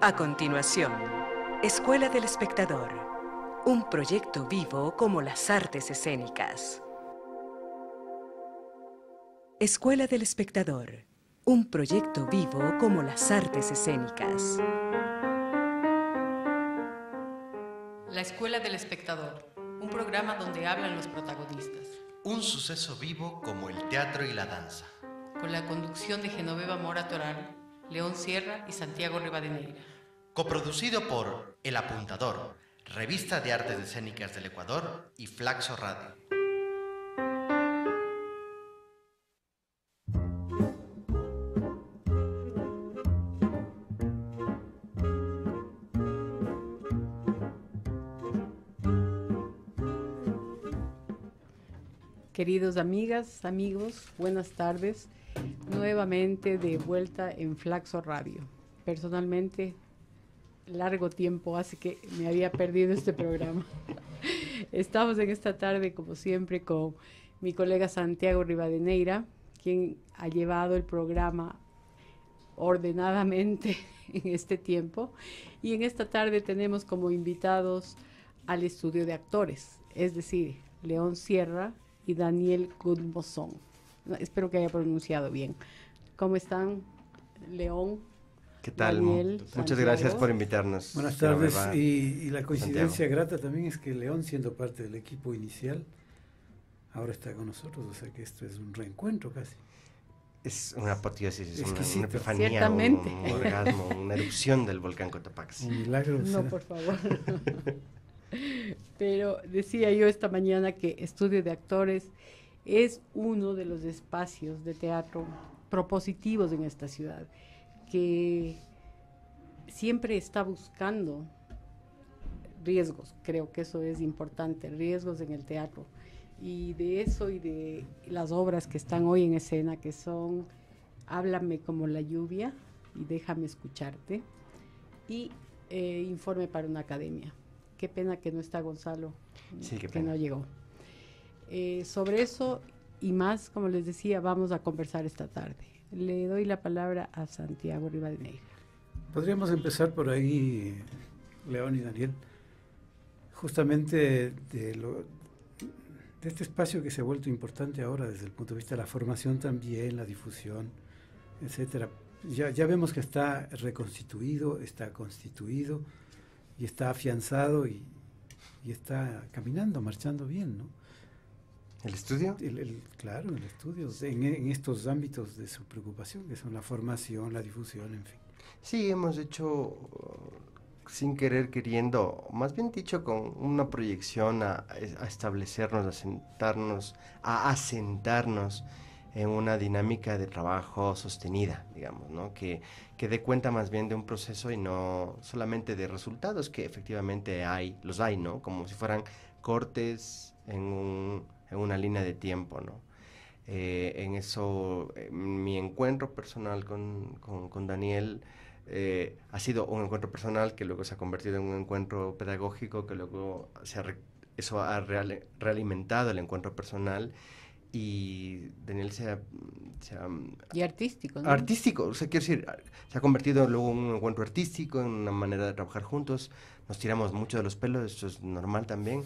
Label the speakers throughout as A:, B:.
A: A continuación, Escuela del Espectador, un proyecto vivo como las artes escénicas. Escuela del Espectador, un proyecto vivo como las artes escénicas. La Escuela del Espectador, un programa donde hablan los protagonistas. Un
B: suceso vivo como el teatro y la danza.
A: Con la conducción de Genoveva Mora Toral, León Sierra y Santiago Rivadeneira. Coproducido por
B: El Apuntador, Revista de Artes Escénicas del Ecuador y Flaxo Radio.
A: Queridos amigas, amigos, buenas tardes. Nuevamente de vuelta en Flaxo Radio. Personalmente largo tiempo, hace que me había perdido este programa. Estamos en esta tarde, como siempre, con mi colega Santiago Rivadeneira, quien ha llevado el programa ordenadamente en este tiempo. Y en esta tarde tenemos como invitados al estudio de actores, es decir, León Sierra y Daniel Cudmozón. Espero que haya pronunciado bien. ¿Cómo están,
C: León? ¿Qué tal? Muchas gracias por invitarnos. Buenas tardes. Y, la coincidencia grata también es que León, siendo parte del equipo inicial, ahora está con nosotros. O sea que esto es un reencuentro casi. Es una apoteosis, es una, epifanía, un, orgasmo, una erupción
B: del volcán Cotopaxi. Un milagro. No,
A: por favor. Pero decía yo esta mañana que estudio de actores es uno de los espacios de teatro propositivos en esta ciudad que siempre está buscando riesgos, creo que eso es importante, riesgos en el teatro. Y de eso y de las obras que están hoy en escena, que son Háblame como la lluvia y Déjame escucharte, y eh, Informe para una academia. Qué pena que no está Gonzalo, sí, que no llegó. Eh, sobre eso y más, como les decía, vamos a conversar esta tarde. Le doy la palabra a Santiago Rivadeneira.
C: Podríamos empezar por ahí, León y Daniel, justamente de, este espacio que se ha vuelto importante ahora desde el punto de vista de la formación también, la difusión, etcétera. Ya, vemos que está reconstituido, está constituido y está afianzado y, y está caminando, marchando bien, ¿no? ¿El estudio? claro, el estudio, en, estos ámbitos de su preocupación, que son la formación, la difusión, en fin.
B: Sí, hemos hecho uh, sin querer queriendo, más bien dicho, con una proyección a, establecernos, a sentarnos, a asentarnos en una dinámica de trabajo sostenida, digamos, ¿no? que, que dé cuenta más bien de un proceso y no solamente de resultados que efectivamente hay, los hay, ¿no? como si fueran cortes en un en una línea de tiempo, ¿no? Eh, en eso, mi encuentro personal con, con, Daniel eh, ha sido un encuentro personal que luego se ha convertido en un encuentro pedagógico, que luego se eso ha realimentado el encuentro personal y Daniel se ha...
A: y artístico, Artístico,
B: o sea, quiero decir, se ha convertido luego en un encuentro artístico, en una manera de trabajar juntos, nos tiramos mucho de los pelos, eso es normal también,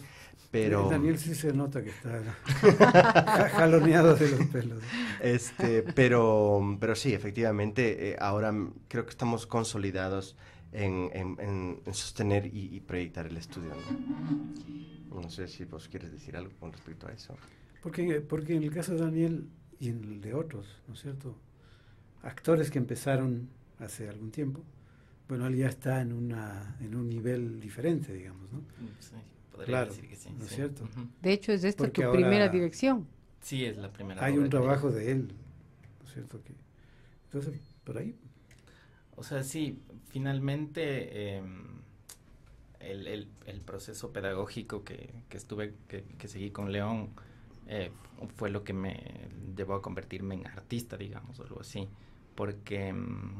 B: pero... Eh, Daniel
C: sí se nota que está jaloneado de los pelos.
B: Este, pero, pero sí, efectivamente, eh, ahora creo que estamos consolidados en, en, sostener y, proyectar el estudio. ¿no? sé si vos quieres decir algo con respecto a eso.
C: Porque, porque en el caso de Daniel y en el de otros, ¿no es cierto? Actores que empezaron hace algún tiempo, bueno, él ya está en, una, en un nivel diferente, digamos, ¿no? claro, Es cierto. De hecho, es esta tu primera dirección. Sí, es la primera. Hay un trabajo de él, ¿no es cierto? entonces,
D: por ahí. O sea, sí, finalmente em, el, proceso pedagógico que, estuve, que, que, seguí con León, eh, fue lo que me llevó a convertirme en artista, digamos, o algo así. Porque... Em,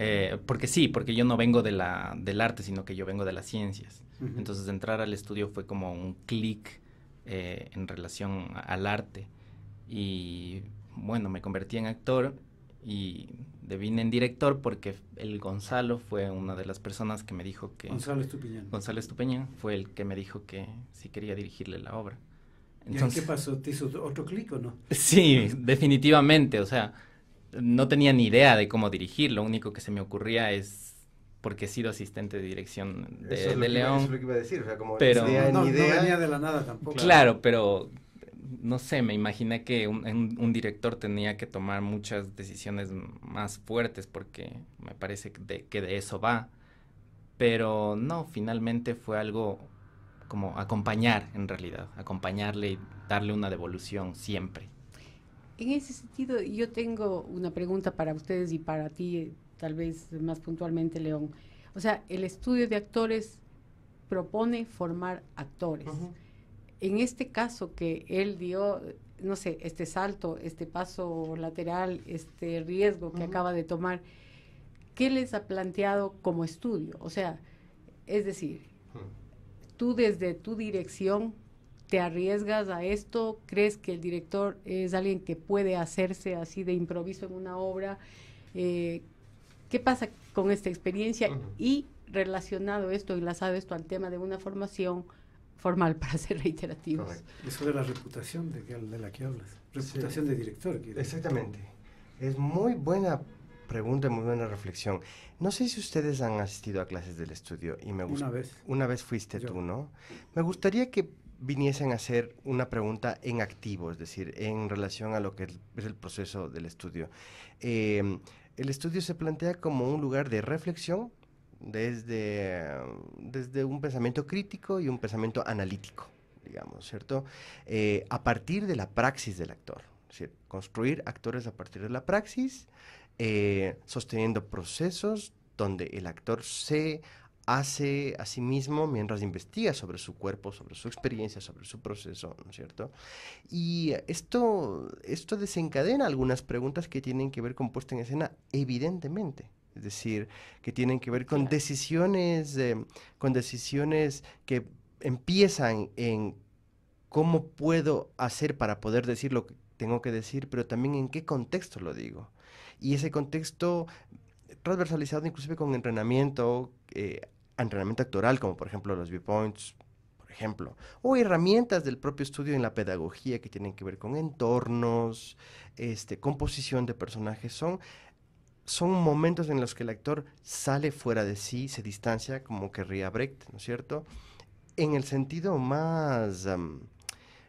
D: eh, porque sí, porque yo no vengo de la, del arte, sino que yo vengo de las ciencias. Entonces entrar al estudio fue como un clic eh, en relación al arte. Y bueno, me convertí en actor y devine en director porque el Gonzalo fue una de las personas que me dijo que... Gonzalo estupeña Gonzalo Estupiñán fue el que me dijo que sí quería dirigirle la obra. Entonces, ¿Y qué
C: pasó? ¿Te hizo otro clic o no?
D: Sí, definitivamente, o sea no tenía ni idea de cómo dirigir, lo único que se me ocurría es porque he sido asistente de dirección de, León. Eso es iba a decir, o sea, como ni idea. de la nada tampoco. Claro, pero no sé, me imaginé que un, director tenía que tomar muchas decisiones más fuertes porque me parece que de eso va. Pero no, finalmente fue algo como acompañar en realidad, acompañarle y darle una devolución siempre.
A: En ese sentido, yo tengo una pregunta para ustedes y para ti, tal vez más puntualmente, León. O sea, el estudio de actores propone formar actores. En este caso que él dio, no sé, este salto, este paso lateral, este riesgo que acaba de tomar, ¿qué les ha planteado como estudio? O sea, es decir, tú desde tu dirección te arriesgas a esto, crees que el director es alguien que puede hacerse así de improviso en una obra. Eh, ¿Qué pasa con esta experiencia? Y relacionado esto, y enlazado esto al tema de una formación formal para ser reiterativos.
C: Eso de la reputación de, la que hablas, reputación de director. Exactamente.
A: Es muy buena
B: pregunta, muy buena reflexión. No sé si ustedes han asistido a clases del estudio y me Una vez. Una vez fuiste tú, ¿no? Me gustaría que viniesen a hacer una pregunta en activo, es decir, en relación a lo que es el proceso del estudio. Eh, el estudio se plantea como un lugar de reflexión desde, desde un pensamiento crítico y un pensamiento analítico, digamos, ¿cierto? Eh, a partir de la praxis del actor, es decir, construir actores a partir de la praxis, eh, sosteniendo procesos donde el actor se hace a sí mismo mientras investiga sobre su cuerpo, sobre su experiencia, sobre su proceso, ¿no es cierto? Y esto, esto desencadena algunas preguntas que tienen que ver con puesta en escena, evidentemente. Es decir, que tienen que ver con decisiones, con decisiones que empiezan en cómo puedo hacer para poder decir lo que tengo que decir, pero también en qué contexto lo digo. Y ese contexto transversalizado inclusive con entrenamiento, eh, entrenamiento actoral, como por ejemplo los viewpoints, por ejemplo, o herramientas del propio estudio en la pedagogía que tienen que ver con entornos, este, composición de personajes, son, son momentos en los que el actor sale fuera de sí, se distancia, como querría Brecht, ¿no es cierto? En el sentido más...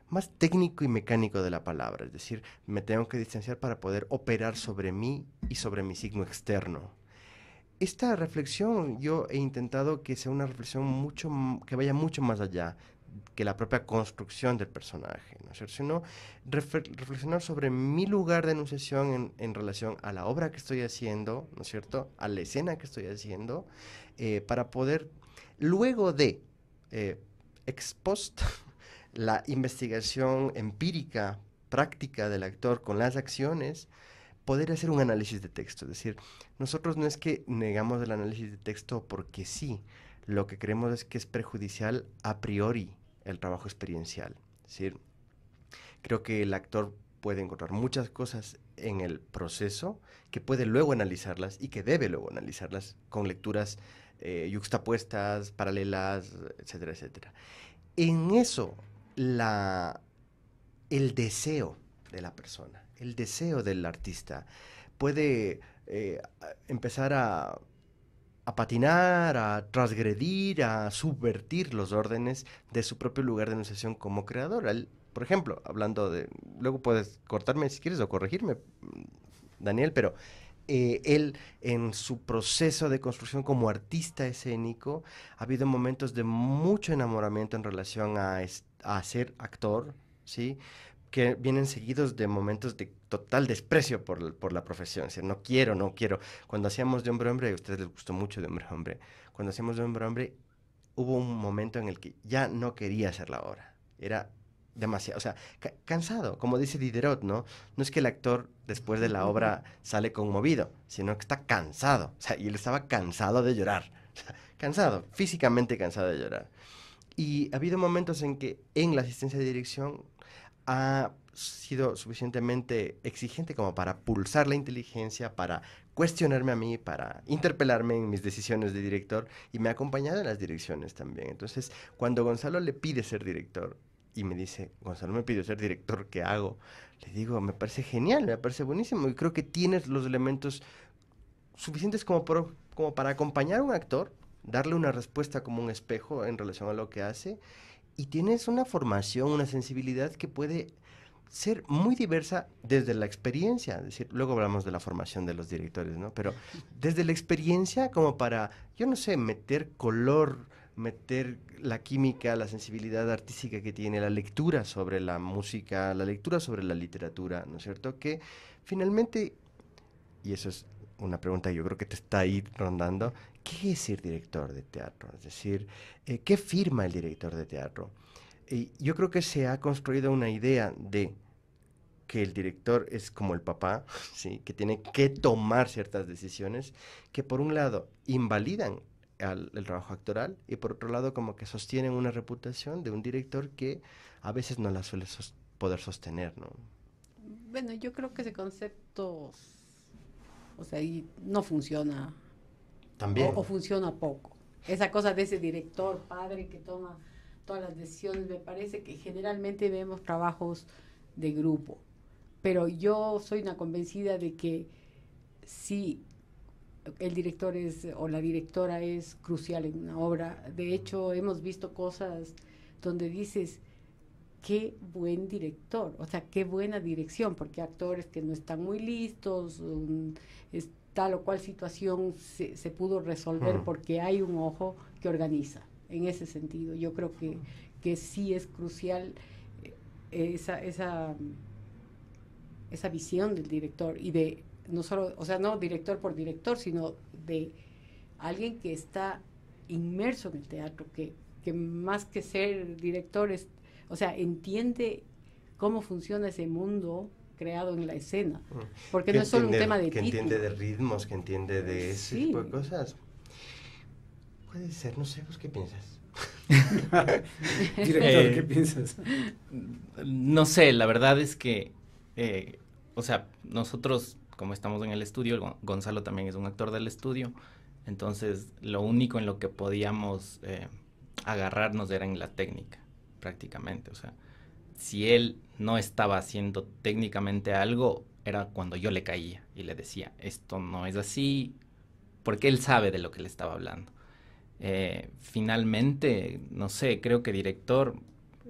B: más técnico y mecánico de la palabra, es decir, me tengo que distanciar para poder operar sobre mí y sobre mi signo externo esta reflexión yo he intentado que sea una reflexión mucho que vaya mucho más allá que la propia construcción del personaje, ¿no Sino reflexionar sobre mi lugar de enunciación en, relación a la obra que estoy haciendo, ¿no es cierto? A la escena que estoy haciendo, eh, para poder, luego de eh, la investigación empírica, práctica del actor con las acciones, poder hacer un análisis de texto. Es decir, nosotros no es que negamos el análisis de texto porque sí, lo que creemos es que es perjudicial a priori el trabajo experiencial. Es decir, creo que el actor puede encontrar muchas cosas en el proceso que puede luego analizarlas y que debe luego analizarlas con lecturas eh, yuxtapuestas, paralelas, etcétera, etcétera. En eso, la, el deseo de la persona, el deseo del artista. Puede eh, empezar a, patinar, a transgredir, a subvertir los órdenes de su propio lugar de enunciación como creador. por ejemplo, hablando de... Luego puedes cortarme si quieres o corregirme, Daniel, pero eh, él en su proceso de construcción como artista escénico ha habido momentos de mucho enamoramiento en relación a, a ser actor, ¿sí? que vienen seguidos de momentos de total desprecio por, la profesión. O no quiero, no quiero. Cuando hacíamos de hombre a hombre, a ustedes les gustó mucho de hombre a hombre, cuando hacíamos de hombre a hombre, hubo un momento en el que ya no quería hacer la obra. Era demasiado, o sea, cansado, como dice Diderot, ¿no? No es que el actor después de la obra sale conmovido, sino que está cansado. O sea, y él estaba cansado de llorar. cansado, físicamente cansado de llorar. Y ha habido momentos en que en la asistencia de dirección ha sido suficientemente exigente como para pulsar la inteligencia, para cuestionarme a mí, para interpelarme en mis decisiones de director y me ha acompañado en las direcciones también. Entonces, cuando Gonzalo le pide ser director y me dice, Gonzalo me pide ser director, ¿qué hago? Le digo, me parece genial, me parece buenísimo y creo que tienes los elementos suficientes como, como para acompañar a un actor, darle una respuesta como un espejo en relación a lo que hace y tienes una formación, una sensibilidad que puede ser muy diversa desde la experiencia, decir, luego hablamos de la formación de los directores, ¿no? Pero desde la experiencia como para, yo no sé, meter color, meter la química, la sensibilidad artística que tiene, la lectura sobre la música, la lectura sobre la literatura, ¿no es cierto? Que finalmente, y eso es una pregunta que yo creo que te está ahí rondando, ¿qué es ser director de teatro? Es decir, eh, ¿qué firma el director de teatro? yo creo que se ha construido una idea de que el director es como el papá, ¿sí? que tiene que tomar ciertas decisiones que por un lado invalidan el trabajo actoral y por otro lado como que sostienen una reputación de un director que a veces no la suele poder sostener. ¿no?
A: Bueno, yo creo que ese concepto, o sea, no funciona o, funciona poco. Esa cosa de ese director, padre, que toma todas las decisiones, me parece que generalmente vemos trabajos de grupo. Pero yo soy una convencida de que sí, el director es o la directora es crucial en una obra. De hecho, hemos visto cosas donde dices, qué buen director, o sea, qué buena dirección, porque actores que no están muy listos, tal o cual situación se, pudo resolver porque hay un ojo que organiza. En ese sentido, yo creo que, que sí es crucial eh, esa, esa, visión del director y de, no solo, o sea, no director por director, sino de alguien que está inmerso en el teatro, que, más que ser director, o sea, entiende cómo funciona ese mundo creado en la escena. Mm. Porque no es solo un tema de Que entiende
B: de ritmos, que entiende de ese tipo de cosas.
A: Puede ser, no sé, ¿vos ¿qué piensas?
B: Director,
C: ¿qué eh, piensas?
D: No sé, la verdad es que, eh, o sea, nosotros, como estamos en el estudio, Gonzalo también es un actor del estudio, entonces lo único en lo que podíamos eh, agarrarnos era en la técnica, prácticamente, o sea si él no estaba haciendo técnicamente algo, era cuando yo le caía y le decía, esto no es así, porque él sabe de lo que le estaba hablando. Eh, finalmente, no sé, creo que director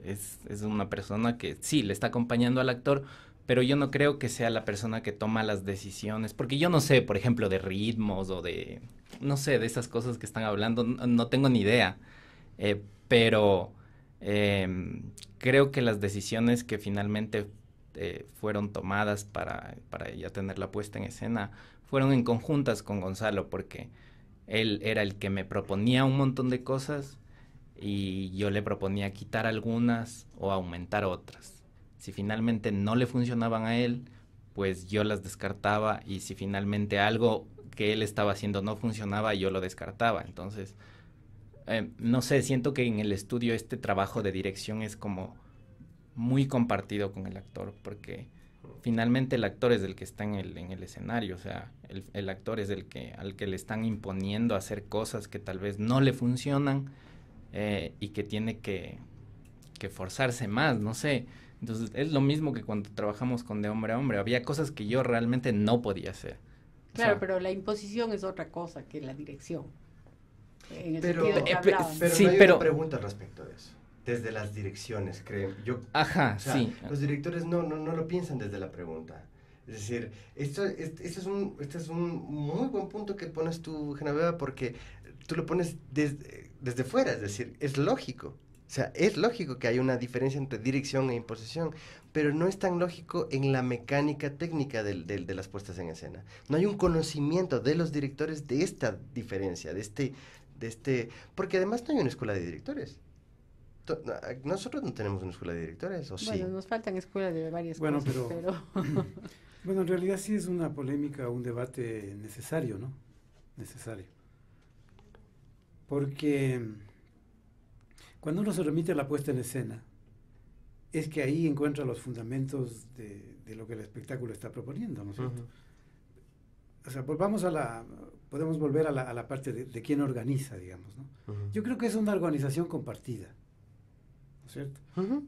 D: es, una persona que sí, le está acompañando al actor, pero yo no creo que sea la persona que toma las decisiones, porque yo no sé, por ejemplo, de ritmos o de, no sé, de esas cosas que están hablando, no, tengo ni idea, eh, pero Em, creo que las decisiones que finalmente eh, fueron tomadas para, para ya tener la puesta en escena fueron en conjuntas con Gonzalo, porque él era el que me proponía un montón de cosas y yo le proponía quitar algunas o aumentar otras. Si finalmente no le funcionaban a él, pues yo las descartaba y si finalmente algo que él estaba haciendo no funcionaba, yo lo descartaba. Entonces, eh, no sé, siento que en el estudio este trabajo de dirección es como muy compartido con el actor, porque finalmente el actor es el que está en el, escenario, o sea, el, actor es el que, al que le están imponiendo hacer cosas que tal vez no le funcionan eh, y que tiene que, forzarse más, no sé. Entonces es lo mismo que cuando trabajamos con de hombre a hombre, había cosas que yo realmente no podía hacer. Claro,
A: pero la imposición es otra cosa que la dirección pero, eh, pero sí, hay pero, una pregunta
B: respecto de eso. Desde las direcciones, creo Yo, Ajá, sí. Los directores no, no, lo piensan desde la pregunta. Es decir, esto, este, es un, esto es un muy buen punto que pones tú, Genoveva, porque tú lo pones desde, desde fuera, es decir, es lógico. O sea, es lógico que hay una diferencia entre dirección e imposición, pero no es tan lógico en la mecánica técnica del, de las puestas en escena. No hay un conocimiento de los directores de esta diferencia, de este, este, porque además no hay una escuela de directores.
C: Nosotros no tenemos una escuela de directores, ¿o bueno,
A: nos faltan escuelas de varias bueno, cosas, pero...
C: pero... bueno, en realidad sí es una polémica, un debate necesario, ¿no? Necesario. Porque cuando uno se remite a la puesta en escena, es que ahí encuentra los fundamentos de, lo que el espectáculo está proponiendo, ¿no es cierto? O sea, volvamos pues a la podemos volver a la, parte de, de, quién organiza, digamos. ¿no? Yo creo que es una organización compartida, ¿no es cierto?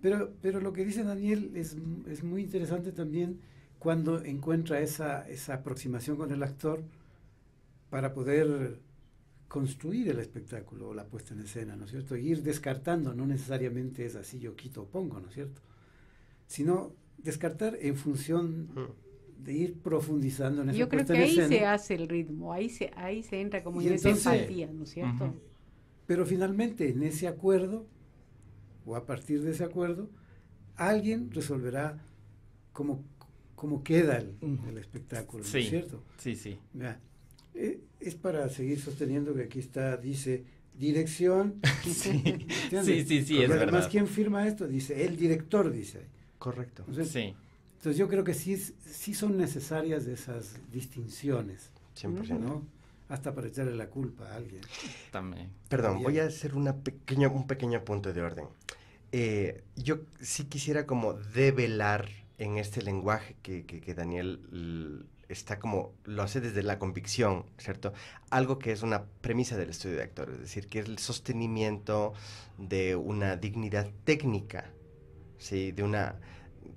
C: pero, pero lo que dice Daniel es, muy interesante también cuando encuentra esa, esa aproximación con el actor para poder construir el espectáculo o la puesta en escena, ¿no es cierto? ir descartando, no necesariamente es así yo quito o pongo, ¿no es cierto? Sino descartar en función de ir profundizando en esa Yo creo que ahí se
A: hace el ritmo, ahí se, ahí se entra como en esa empatía, ¿no es cierto?
C: Pero finalmente, en ese acuerdo, o a partir de ese acuerdo, alguien resolverá cómo, cómo queda el, espectáculo, ¿no es cierto? Sí, sí. Eh, es para seguir sosteniendo que aquí está, dice, dirección. sí, sí, sí, es Además, ¿quién firma esto? Dice, el director, dice. Correcto. sí entonces yo creo que sí, sí son necesarias esas distinciones. 100%. ¿no? Hasta para echarle la culpa a alguien. También. Perdón, voy a hacer una
B: pequeña, un pequeño punto de orden. Eh, yo sí quisiera como develar en este lenguaje que, Daniel está como, lo hace desde la convicción, ¿cierto? Algo que es una premisa del estudio de actores. es decir, que es el sostenimiento de una dignidad técnica, ¿sí? De una,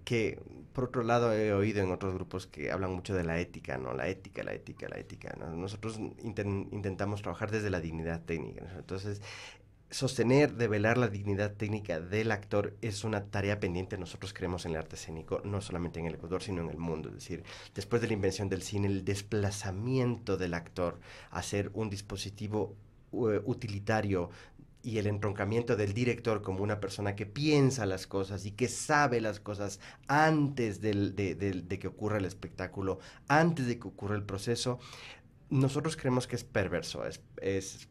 B: que por otro lado, he oído en otros grupos que hablan mucho de la ética, ¿no? La ética, la ética, la ética. Nosotros intentamos trabajar desde la dignidad técnica. Entonces, sostener, develar la dignidad técnica del actor es una tarea pendiente, nosotros creemos en el arte escénico, no solamente en el Ecuador, sino en el mundo. Es decir, después de la invención del cine, el desplazamiento del actor a ser un dispositivo eh, utilitario y el entroncamiento del director como una persona que piensa las cosas y que sabe las cosas antes de, que ocurra el espectáculo, antes de que ocurra el proceso, nosotros creemos que es perverso, es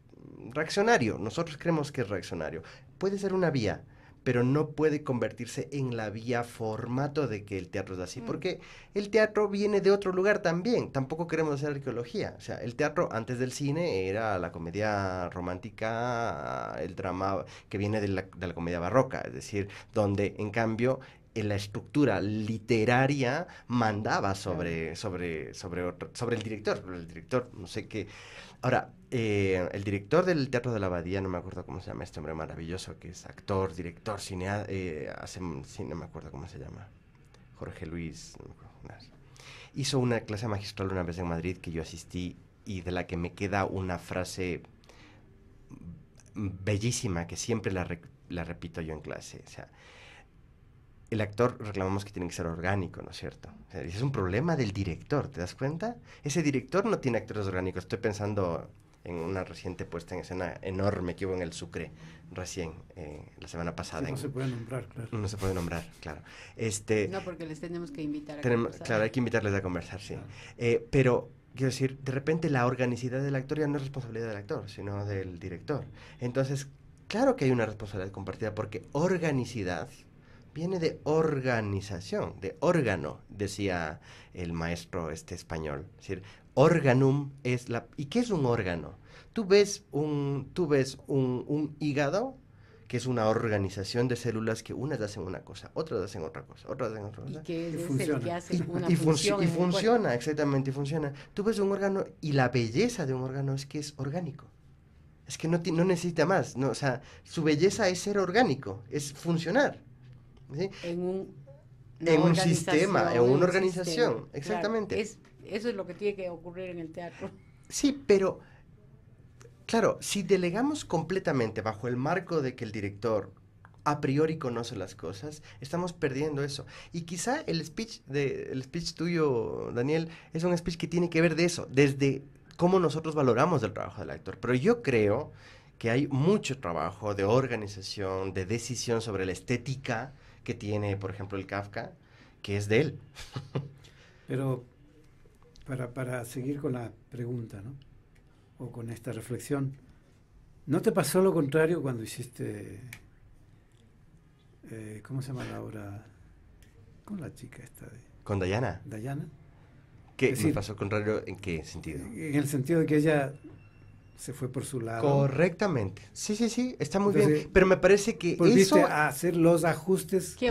B: reaccionario, nosotros creemos que es reaccionario. Puede ser una vía, pero no puede convertirse en la vía formato de que el teatro es así, mm. porque el teatro viene de otro lugar también, tampoco queremos hacer arqueología, o sea, el teatro antes del cine era la comedia romántica, el drama que viene de la, de la comedia barroca, es decir, donde en cambio en la estructura literaria mandaba sobre, sobre, sobre, sobre el director. El director, no sé qué. Ahora, eh, el director del Teatro de la Abadía, no me acuerdo cómo se llama este hombre maravilloso, que es actor, director, cine eh, hace, no me acuerdo cómo se llama. Jorge Luis. Hizo una clase magistral una vez en Madrid que yo asistí y de la que me queda una frase bellísima que siempre la, la repito yo en clase. O sea, el actor reclamamos que tiene que ser orgánico, ¿no es cierto? es un problema del director, ¿te das cuenta? Ese director no tiene actores orgánicos. Estoy pensando en una reciente puesta en escena enorme que hubo en el Sucre recién, eh, la semana pasada. no se puede nombrar, claro. No se puede nombrar, claro. Este, no,
A: porque les tenemos que invitar a Claro, hay que
B: invitarles a conversar, sí. Eh, pero, quiero decir, de repente la organicidad del actor ya no es responsabilidad del actor, sino del director. Entonces, claro que hay una responsabilidad compartida porque organicidad viene de organización, de órgano, decía el maestro este español. Es decir, organum es la... ¿Y qué es un órgano? Tú ves un, tú ves un, un hígado que es una organización de células que unas hacen una cosa, otras hacen otra cosa, otras hacen otra
A: cosa. Y y funciona.
B: Que una función y funciona, exactamente, y funciona. Tú ves un órgano y la belleza de un órgano es que es orgánico. Es que no, no necesita más, no, o sea, su belleza es ser orgánico, es funcionar. En un, en un sistema, en una organización, exactamente.
A: eso es lo que tiene que ocurrir en el teatro. Sí, pero
B: claro, si delegamos completamente bajo el marco de que el director a priori conoce las cosas, estamos perdiendo eso. Y quizá el speech, de, el speech tuyo, Daniel, es un speech que tiene que ver de eso, desde cómo nosotros valoramos el trabajo del actor. Pero yo creo que hay mucho trabajo de organización, de decisión sobre la estética, que tiene, por ejemplo, el Kafka, que es de él.
C: Pero para, para seguir con la pregunta, ¿no? O con esta reflexión, ¿no te pasó lo contrario cuando hiciste, eh, ¿cómo se llama la obra? Con la chica esta. De, ¿Con Dayana? Dayana.
B: ¿Qué me pasó contrario en qué sentido?
C: En el sentido de que ella se fue por su lado.
B: Correctamente.
C: Sí, sí, sí, está muy bien. Pero me parece que
B: eso... a hacer los ajustes... ¿Qué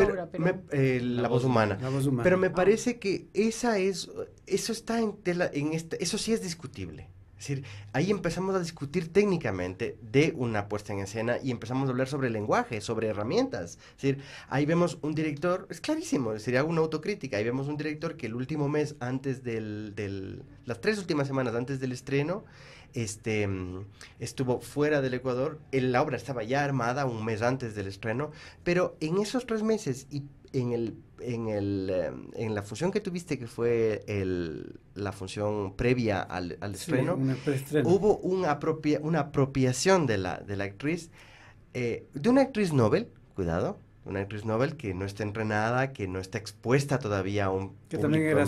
B: eh, la, voz, humana. La voz humana. Pero me ah. parece que esa es... Eso está en tela... En esta, eso sí es discutible. Es decir, ahí empezamos a discutir técnicamente de una puesta en escena y empezamos a hablar sobre lenguaje, sobre herramientas. Es decir, ahí vemos un director, es clarísimo, sería una autocrítica, ahí vemos un director que el último mes antes del, del las tres últimas semanas antes del estreno, este, mm, estuvo fuera del Ecuador. La obra estaba ya armada un mes antes del estreno, pero en esos tres meses y en, em, en, la función que tuviste, que fue la función previa al, estreno, hubo una, apropiación de la, actriz, eh, de una actriz Nobel, cuidado, una actriz novel que no está entrenada, que no está expuesta todavía a un que vivo, primera que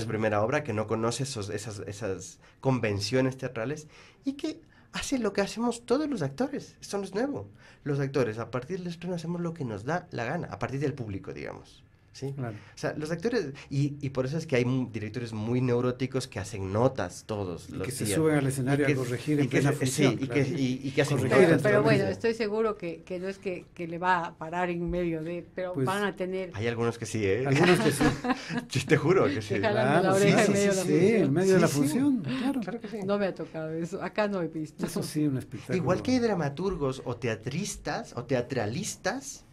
B: su primera obra, que no conoce esas, esas convenciones teatrales y que hace lo que hacemos todos los actores. Esto no es nuevo. Los actores, a partir del estreno, hacemos lo que nos da la gana, a partir del público, digamos. ¿sí? Claro. O sea, los actores, y, y, por eso es que hay directores muy neuróticos que hacen notas todos los que se suben al escenario y a corregir y que, Sí, y, que, hacen corregir Pero bueno,
A: estoy seguro que, no es que, le va a parar en medio de, pero pues, van a tener... Hay algunos que sí, ¿eh?
B: Algunos que sí. te juro que sí. Claro, sí, sí, en medio de la función,
A: claro. No me ha tocado eso, acá no he visto. Eso sí, un espectáculo. Igual que hay
B: dramaturgos o teatristas o teatralistas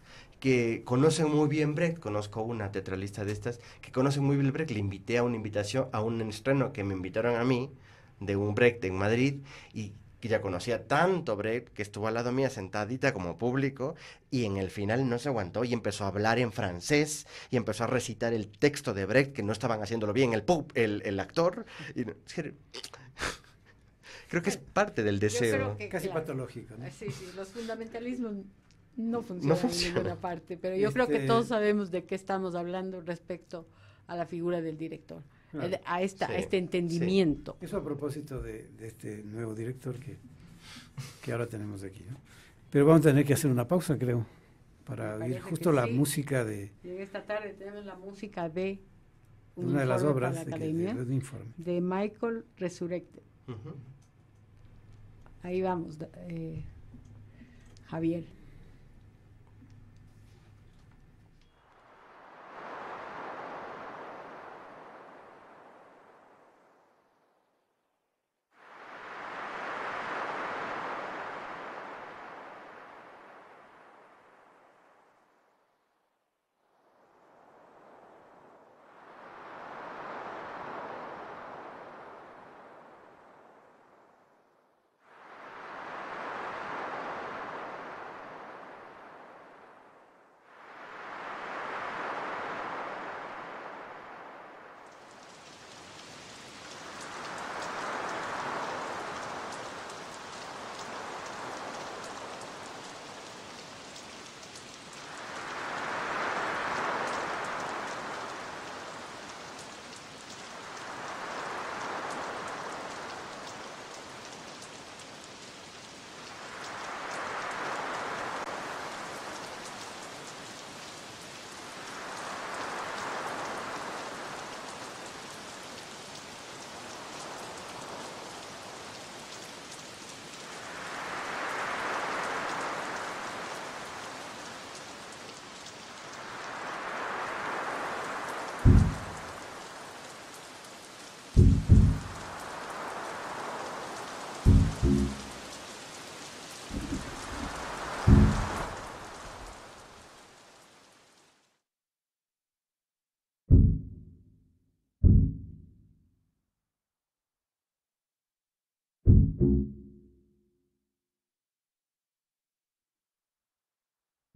B: que conocen muy bien Brecht. Conozco una teatralista de estas que conoce muy bien Brecht. Le invité a una invitación, a un estreno que me invitaron a mí de un Brecht en Madrid y que ya conocía tanto Brecht que estuvo al lado mía sentadita como público y en el final no se aguantó y empezó a hablar en francés y empezó a recitar el texto de Brecht que no estaban haciéndolo bien el, el, actor. creo que es parte del deseo. Casi patológico.
C: Sí, sí, los fundamentalismos
A: no funciona, en ninguna parte, pero yo creo que este, todos sabemos de qué estamos hablando respecto a la figura del director, eh, a, esta, este entendimiento.
C: Eso a propósito de, este nuevo director que, ahora tenemos aquí. ¿no? Pero vamos a tener que hacer una pausa, creo, para oír justo la música de...
A: Y esta tarde tenemos la música de... una de las obras de, academia, de, Michael Resurrected. Ahí vamos, eh, Javier.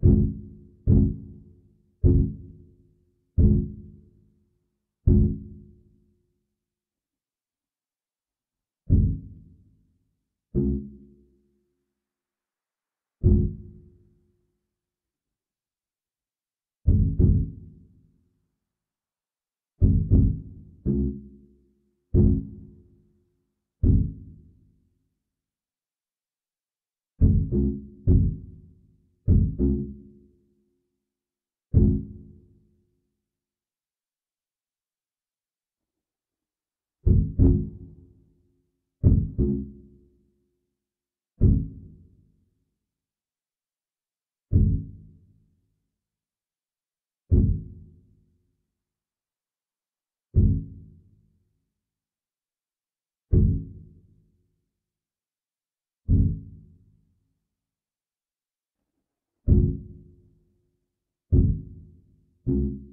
A: thank you
C: Thank mm -hmm. you.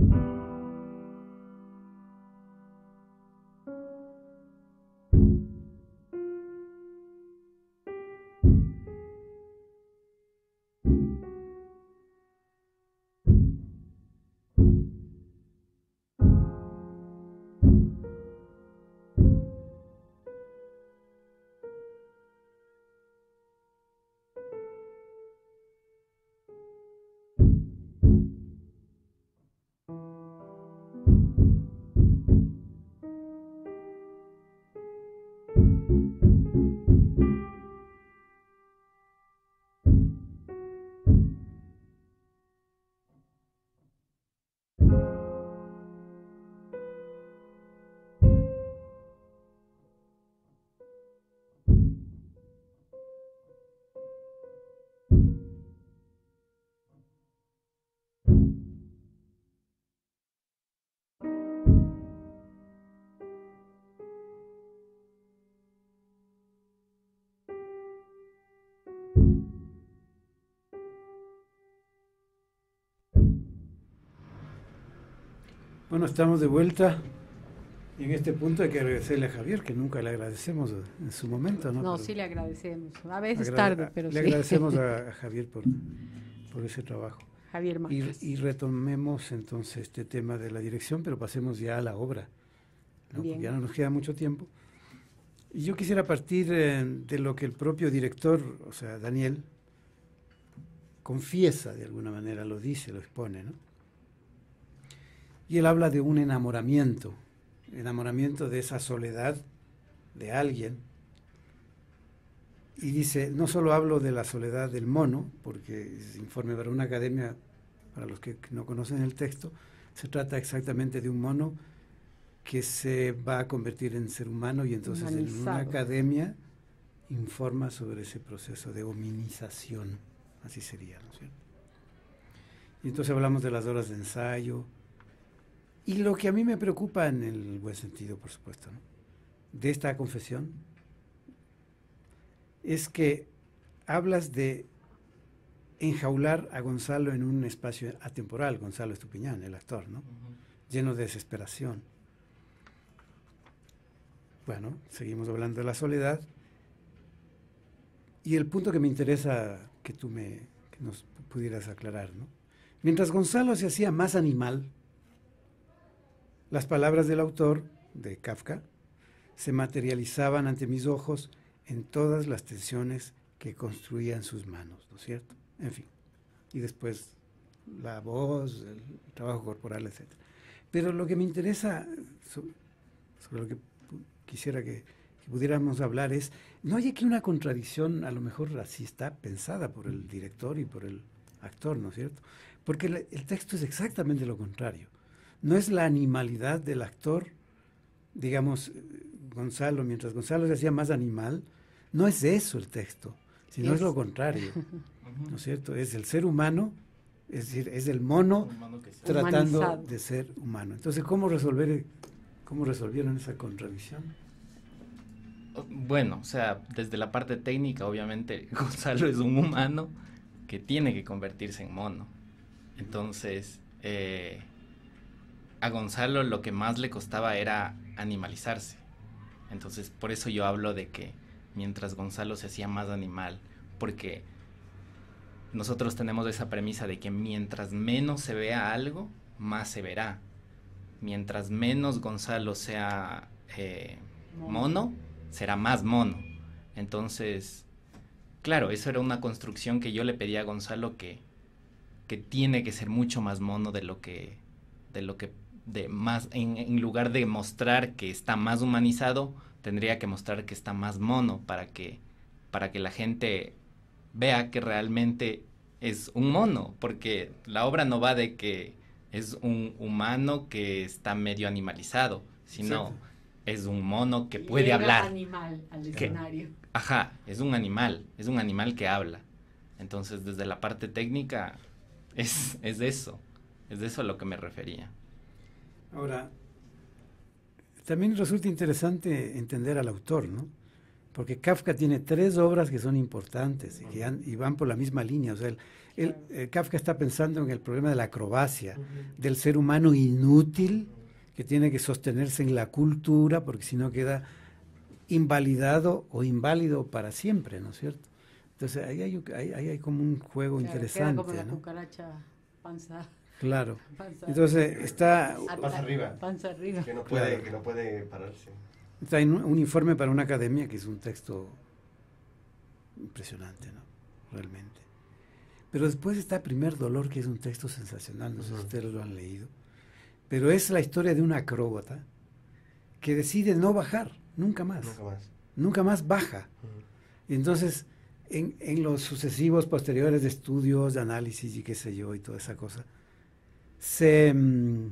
C: Thank you. Bueno, estamos de vuelta y en este punto hay que agradecerle a Javier, que nunca le agradecemos en su momento, ¿no? No, sí
A: le agradecemos, a veces tarde, pero sí. Le
C: agradecemos a, Javier por, ese trabajo. Javier Márquez. Y, retomemos entonces este tema de la dirección, pero pasemos ya a la obra, ya no nos queda mucho tiempo. Y yo quisiera partir eh, de lo que el propio director, o sea, Daniel, confiesa de alguna manera, lo dice, lo expone, ¿no? Y él habla de un enamoramiento, enamoramiento de esa soledad de alguien. Y dice, no solo hablo de la soledad del mono, porque es informe para una academia, para los que no conocen el texto, se trata exactamente de un mono que se va a convertir en ser humano y entonces en una academia informa sobre ese proceso de hominización, así sería, ¿no es cierto? Y entonces hablamos de las horas de ensayo, y lo que a mí me preocupa en el buen sentido, por supuesto, de esta confesión, es que hablas de enjaular a Gonzalo en un espacio atemporal, Gonzalo Estupiñán, el actor, ¿no? Lleno de desesperación. Bueno, seguimos hablando de la soledad. Y el punto que me interesa que tú me nos pudieras aclarar, ¿no? Mientras Gonzalo se hacía más animal, las palabras del autor, de Kafka, se materializaban ante mis ojos en todas las tensiones que construían sus manos, ¿no es cierto? En fin. Y después la voz, el trabajo corporal, etc. Pero lo que me interesa, sobre lo que quisiera que, pudiéramos hablar es, ¿no hay aquí una contradicción a lo mejor racista pensada por el director y por el actor, ¿no es cierto? Porque el texto es exactamente lo contrario no es la animalidad del actor, digamos, eh, Gonzalo, mientras Gonzalo se hacía más animal, no es eso el texto, sino es, lo contrario, ¿no es cierto? Es el ser humano, es decir, es el mono tratando de ser humano. Entonces, ¿cómo resolver, cómo resolvieron esa contradicción?
D: Bueno, o sea, desde la parte técnica, obviamente, Gonzalo es un humano que tiene que convertirse en mono. Entonces, eh, a Gonzalo lo que más le costaba era animalizarse. Entonces, por eso yo hablo de que mientras Gonzalo se hacía más animal, porque nosotros tenemos esa premisa de que mientras menos se vea algo, más se verá. Mientras menos Gonzalo sea eh, mono, será más mono. Entonces, claro, eso era una construcción que yo le pedí a Gonzalo que, tiene que ser mucho más mono de lo que, de lo que más, en, lugar de mostrar que está más humanizado, tendría que mostrar que está más mono para que, para que la gente vea que realmente es un mono, porque la obra no va de que es un humano que está medio animalizado, sino es un mono que puede Llega hablar.
A: animal al escenario.
D: ajá, es un animal, es un animal que habla. Entonces, desde la parte técnica, es, es eso, es de eso a lo que me refería.
C: Ahora, también resulta interesante entender al autor, ¿no? Porque Kafka tiene tres obras que son importantes y, que van por la misma línea. O sea, el, eh, Kafka está pensando en el problema de la acrobacia, del ser humano inútil que tiene que sostenerse en la cultura porque si no queda invalidado o inválido para siempre, ¿no es cierto? Entonces ahí hay, como un juego interesante. como la
A: cucaracha panza.
C: Claro. Entonces está... Panza
A: arriba. Que no
B: puede, pararse.
C: Está en un informe para una academia que es un texto impresionante, ¿no? Realmente. Pero después está Primer Dolor, que es un texto sensacional, no sé si ustedes lo han leído. Pero es la historia de un acróbata que decide no bajar, nunca más. Nunca más. Nunca más baja. y entonces, en, en, los sucesivos posteriores de estudios, de análisis y qué sé yo, y toda esa cosa, Mm,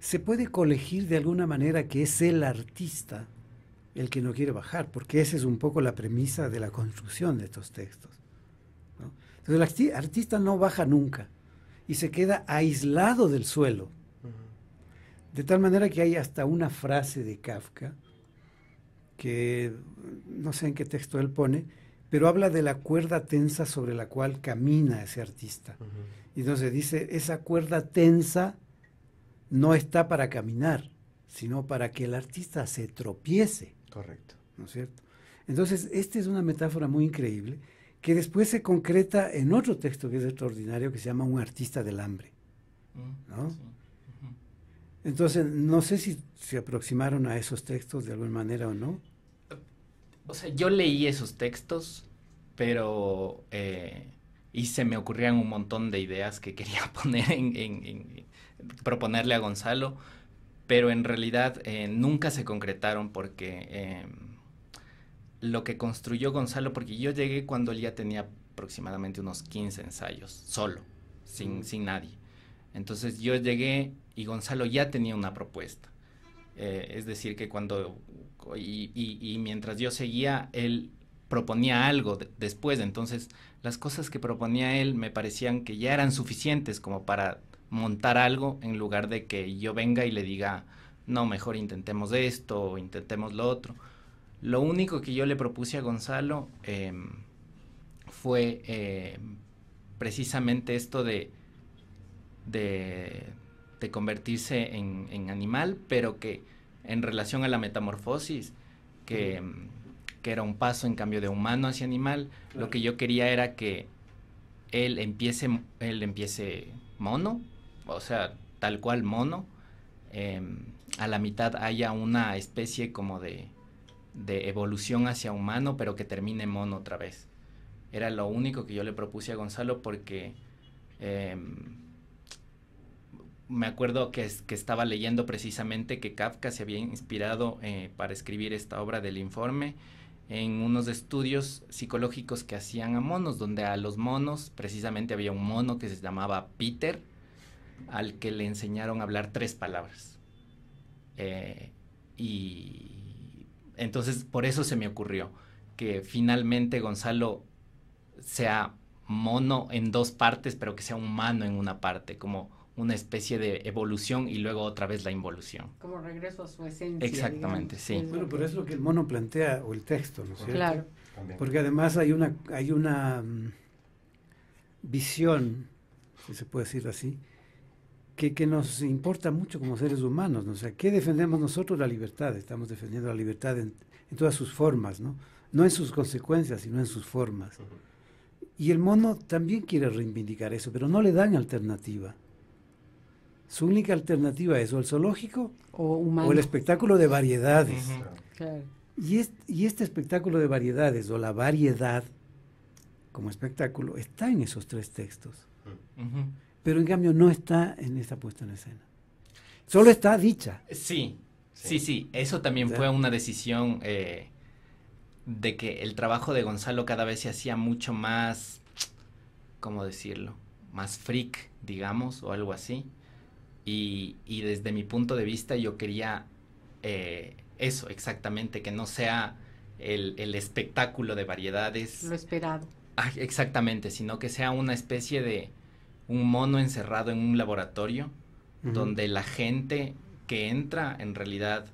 C: se, puede colegir de alguna manera que es el artista el que no quiere bajar, porque esa es un poco la premisa de la construcción de estos textos. Entonces el artista no baja nunca y se queda aislado del suelo. De tal manera que hay hasta una frase de Kafka, que no sé en qué texto él pone, pero habla de la cuerda tensa sobre la cual camina ese artista. Y entonces dice, esa cuerda tensa no está para caminar, sino para que el artista se tropiece. Correcto. ¿No es cierto? Entonces, esta es una metáfora muy increíble que después se concreta en otro texto que es extraordinario, que se llama Un artista del hambre. Mm, ¿no? Entonces, no sé si se aproximaron a esos textos de alguna manera o no.
D: O sea, yo leí esos textos, pero eh, y se me ocurrían un montón de ideas que quería proponerle a Gonzalo, pero en realidad eh, nunca se concretaron porque em, lo que construyó Gonzalo, porque yo llegué cuando él ya tenía aproximadamente unos 15 ensayos, solo, sin, sin nadie. Entonces yo llegué y Gonzalo ya tenía una propuesta. Eh, es decir, que cuando, y mientras yo seguía, él proponía algo después, entonces las cosas que proponía él me parecían que ya eran suficientes como para montar algo en lugar de que yo venga y le diga, no, mejor intentemos esto o intentemos lo otro. Lo único que yo le propuse a Gonzalo em, fue em, precisamente esto de, de, convertirse en, animal, pero que en relación a la metamorfosis, que que era un paso en cambio de humano hacia animal. Lo que yo quería era que él empiece, empiece mono, o sea, tal cual mono. Em, a la mitad haya una especie como de, de evolución hacia humano, pero que termine mono otra vez. Era lo único que yo le propuse a Gonzalo porque... Em, me acuerdo que, que, estaba leyendo precisamente que Kafka se había inspirado eh, para escribir esta obra del informe en unos estudios psicológicos que hacían a monos, donde a los monos, precisamente había un mono que se llamaba Peter, al que le enseñaron a hablar tres palabras. Eh, y entonces por eso se me ocurrió que finalmente Gonzalo sea mono en dos partes, pero que sea humano en una parte, como una especie de evolución y luego otra vez la involución.
A: Como regreso a su esencia. Exactamente,
D: sí.
C: Bueno, pero es lo que el mono plantea, o el texto, ¿no es cierto? Claro. Porque además hay una, hay una mm, visión, si se puede decir así, que, que nos importa mucho como seres humanos, ¿no? O sea, ¿qué defendemos nosotros? La libertad, estamos defendiendo la libertad en, todas sus formas, ¿no? No en sus consecuencias, sino en sus formas. Y el mono también quiere reivindicar eso, pero no le dan alternativa su única alternativa es o el zoológico o, o el espectáculo de variedades. y, y, este espectáculo de variedades o la variedad como espectáculo está en esos tres textos. Pero en cambio no está en esta puesta en escena. Solo está dicha.
D: Sí, sí, sí. Eso también fue una decisión eh, de que el trabajo de Gonzalo cada vez se hacía mucho más, ¿cómo decirlo? Más freak, digamos, o algo así y, desde mi punto de vista yo quería eh, eso exactamente, que no sea el, espectáculo de variedades.
A: Lo esperado.
D: Ah, exactamente, sino que sea una especie de un mono encerrado en un laboratorio donde la gente que entra en realidad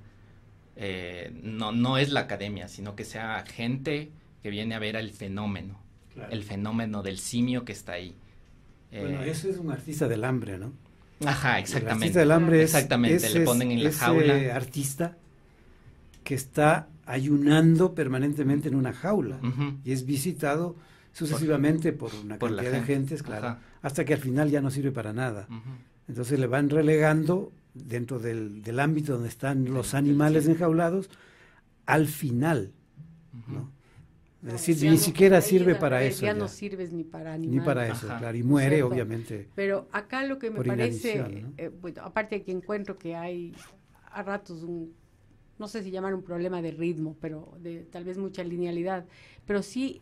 D: eh, no, no es la academia, sino que sea gente que viene a ver el fenómeno, el fenómeno del simio que está ahí. Bueno, eh, eso es un artista del
C: hambre, ¿no? Ajá, exactamente. El hambre es, exactamente, artista que está ayunando permanentemente en una jaula y es visitado sucesivamente por, una cantidad de gentes, claro, hasta que al final ya no sirve para nada. Entonces le van relegando dentro del, ámbito donde están los animales enjaulados al final, ¿no? decir, ni siquiera sirve para eso. Ya, no
A: sirves ni para Ni para eso, claro, y muere obviamente. Pero acá lo que me parece, eh, aparte que encuentro que hay a ratos un, no sé si llamar un problema de ritmo, pero de tal vez mucha linealidad, pero sí,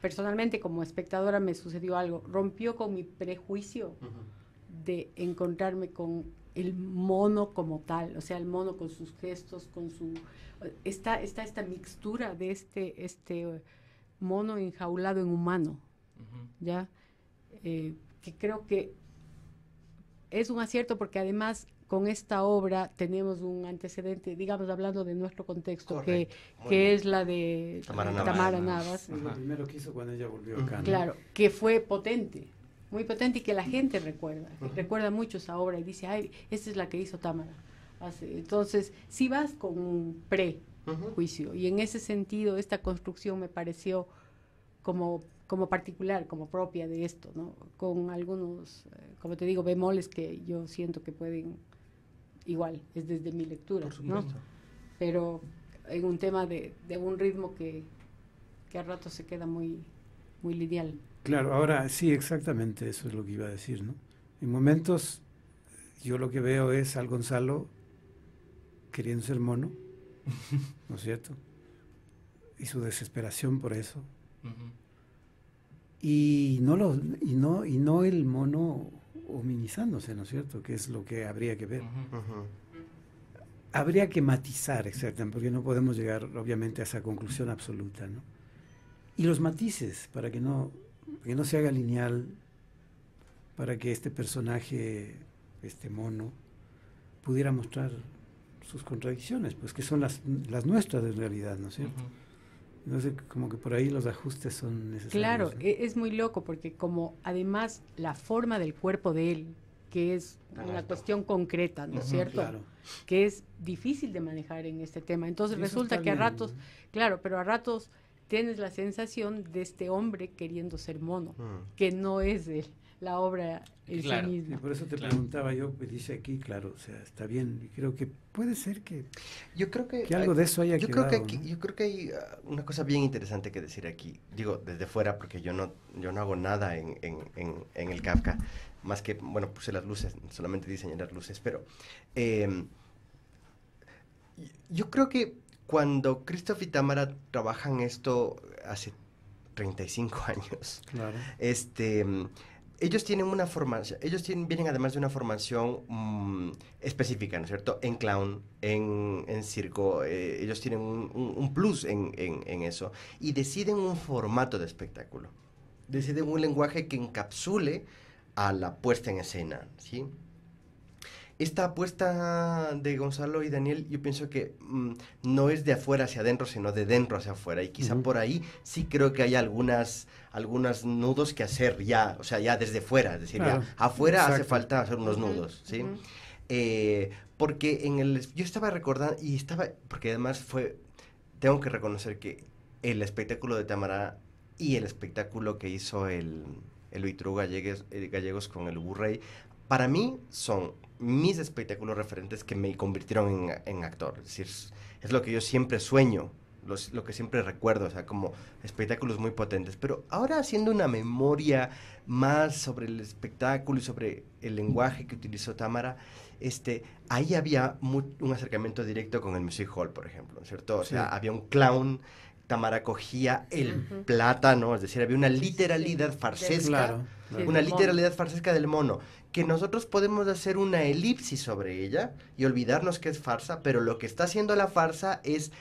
A: personalmente como espectadora me sucedió algo, rompió con mi prejuicio de encontrarme con el mono como tal, o sea, el mono con sus gestos, con su... Está, está esta mixtura de este, este mono enjaulado en humano, ¿ya? Eh, que creo que es un acierto porque además con esta obra tenemos un antecedente, digamos, hablando de nuestro contexto, que, que es la de Tamara, Tamara Navas. Lo
C: primero que hizo cuando ella volvió mm. acá. Claro,
A: que fue potente, muy potente y que la gente recuerda, recuerda mucho esa obra y dice, ay, esta es la que hizo Támara. Entonces, si vas con un
D: prejuicio,
A: y en ese sentido esta construcción me pareció como, como particular, como propia de esto, ¿no? con algunos, eh, como te digo, bemoles que yo siento que pueden, igual, es desde mi lectura, ¿no? pero en un tema de, de un ritmo que, que a rato se queda muy, muy lineal.
C: Claro, ahora sí, exactamente eso es lo que iba a decir, ¿no? En momentos yo lo que veo es al Gonzalo queriendo ser mono, ¿no es cierto? Y su desesperación por eso. Y no lo, no, y no el mono hominizándose, ¿no es cierto? Que es lo que habría que ver. Habría que matizar, exactamente, porque no podemos llegar obviamente a esa conclusión absoluta, ¿no? Y los matices, para que no que no se haga lineal, para que este personaje, este mono, pudiera mostrar sus contradicciones, pues que son las, las nuestras en realidad, ¿no es cierto? Entonces, como que por ahí los ajustes son necesarios. Claro,
A: e-, es muy loco porque como además la forma del cuerpo de él, que es una cuestión concreta, ¿no es cierto? Que es difícil de manejar en este tema. Entonces resulta que a ratos, claro, pero a ratos tienes la sensación de este hombre queriendo ser mono, mm. que no es la obra en sí misma. por eso te
C: preguntaba yo, pues dice aquí, claro, o sea, está bien, y creo que puede ser que, yo creo que, que algo de eso haya yo Creo que
B: Yo creo que hay ah, una cosa bien interesante que decir aquí, digo, desde fuera, porque yo no, yo no hago nada en, el Kafka, más que, bueno, puse las luces, solamente diseñar las luces, pero em, yo creo que cuando Christoph y Tamara trabajan esto hace 35 años, este, ellos tienen una formación, ellos tienen, vienen además de una formación mm, específica, ¿no es cierto? En clown, en, circo, eh, ellos tienen un, plus en, en, eso y deciden un formato de espectáculo, deciden un lenguaje que encapsule a la puesta en escena, ¿sí? Esta apuesta de Gonzalo y Daniel, yo pienso que mm, no es de afuera hacia adentro, sino de dentro hacia afuera. Y quizá por ahí sí creo que hay algunas algunos nudos que hacer ya, o sea, ya desde fuera, es decir, afuera hace falta hacer unos nudos, ¿sí? Eh, porque en el, yo estaba recordando, y estaba, porque además fue, tengo que reconocer que el espectáculo de Tamara y el espectáculo que hizo el, el Vitru Gallegos, eh, Gallegos con el Burrey, para mí son mis espectáculos referentes que me convirtieron en, actor. Es decir, es, lo que yo siempre sueño, lo que siempre recuerdo, o sea, como espectáculos muy potentes. Pero ahora haciendo una memoria más sobre el espectáculo y sobre el lenguaje que utilizó Tamara, este, ahí había un acercamiento directo con el Music Hall, por ejemplo, ¿cierto? O sea, había un clown. Tamara cogía el plátano, es decir, había una literalidad farsesca, una literalidad farsesca del mono, que nosotros podemos hacer una elipsis sobre ella y olvidarnos que es farsa, pero lo que está haciendo la farsa es,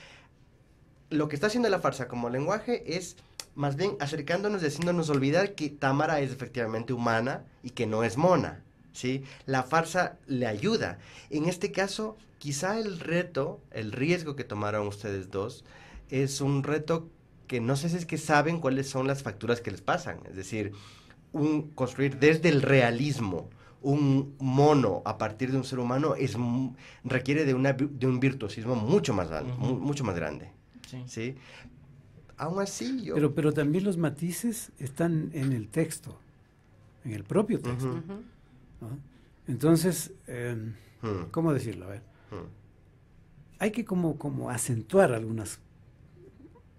B: lo que está haciendo la farsa como lenguaje es más bien acercándonos y haciéndonos olvidar que Tamara es efectivamente humana y que no es mona, ¿sí? La farsa le ayuda. En este caso, quizá el reto, el riesgo que tomaron ustedes dos, es un reto que no sé si es que saben cuáles son las facturas que les pasan, es decir, construir desde el realismo un mono a partir de un ser humano es, requiere de, una, de un virtuosismo mucho más, grande, mucho
C: más grande. Sí. Aún así Pero, pero también los matices están en el texto, en el propio texto. Entonces, em, hmm. ¿cómo decirlo? A ver. Hmm. Hay que como, acentuar algunas cosas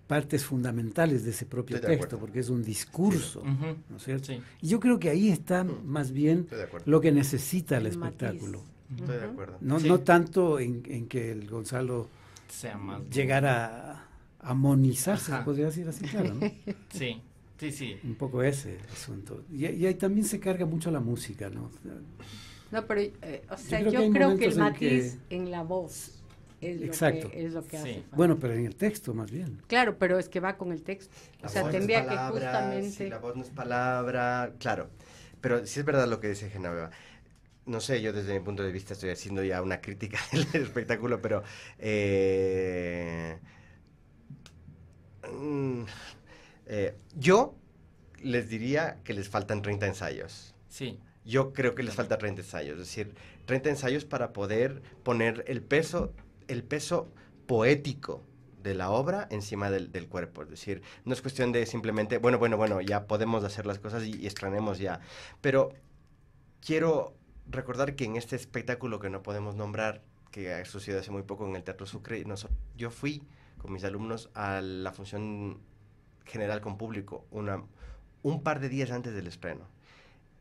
C: partes fundamentales de ese propio texto, porque es un discurso, ¿no es cierto? Y yo creo que ahí está mm. más bien lo que necesita el, espectáculo. No, tanto en, que el Gonzalo llegara a amonizarse, se podría decir así, claro,
D: sí. Sí, sí.
C: Un poco ese asunto. Y, ahí también se carga mucho la música, ¿no?
D: No,
A: pero, eh, o sea, yo creo, que, el matiz en la voz Exacto.
C: Bueno, pero en el texto más bien.
A: Claro, pero es que va con el texto. o sea, tendría que justamente... la voz no es
B: palabra, claro. Pero si es verdad lo que dice Genoveva. No sé, yo desde mi punto de vista estoy haciendo ya una crítica del espectáculo, pero... Eh, mm, eh, yo les diría que les faltan 30 ensayos. Sí. Yo creo que les falta 30 ensayos, es decir, 30 ensayos para poder poner el peso el peso poético de la obra encima del, cuerpo. Es decir, no es cuestión de simplemente, bueno, bueno, bueno, ya podemos hacer las cosas y, estrenemos ya. Pero quiero recordar que en este espectáculo que no podemos nombrar, que ha sucedido hace muy poco en el Teatro Sucre, yo fui con mis alumnos a la función general con público una, un par de días antes del estreno.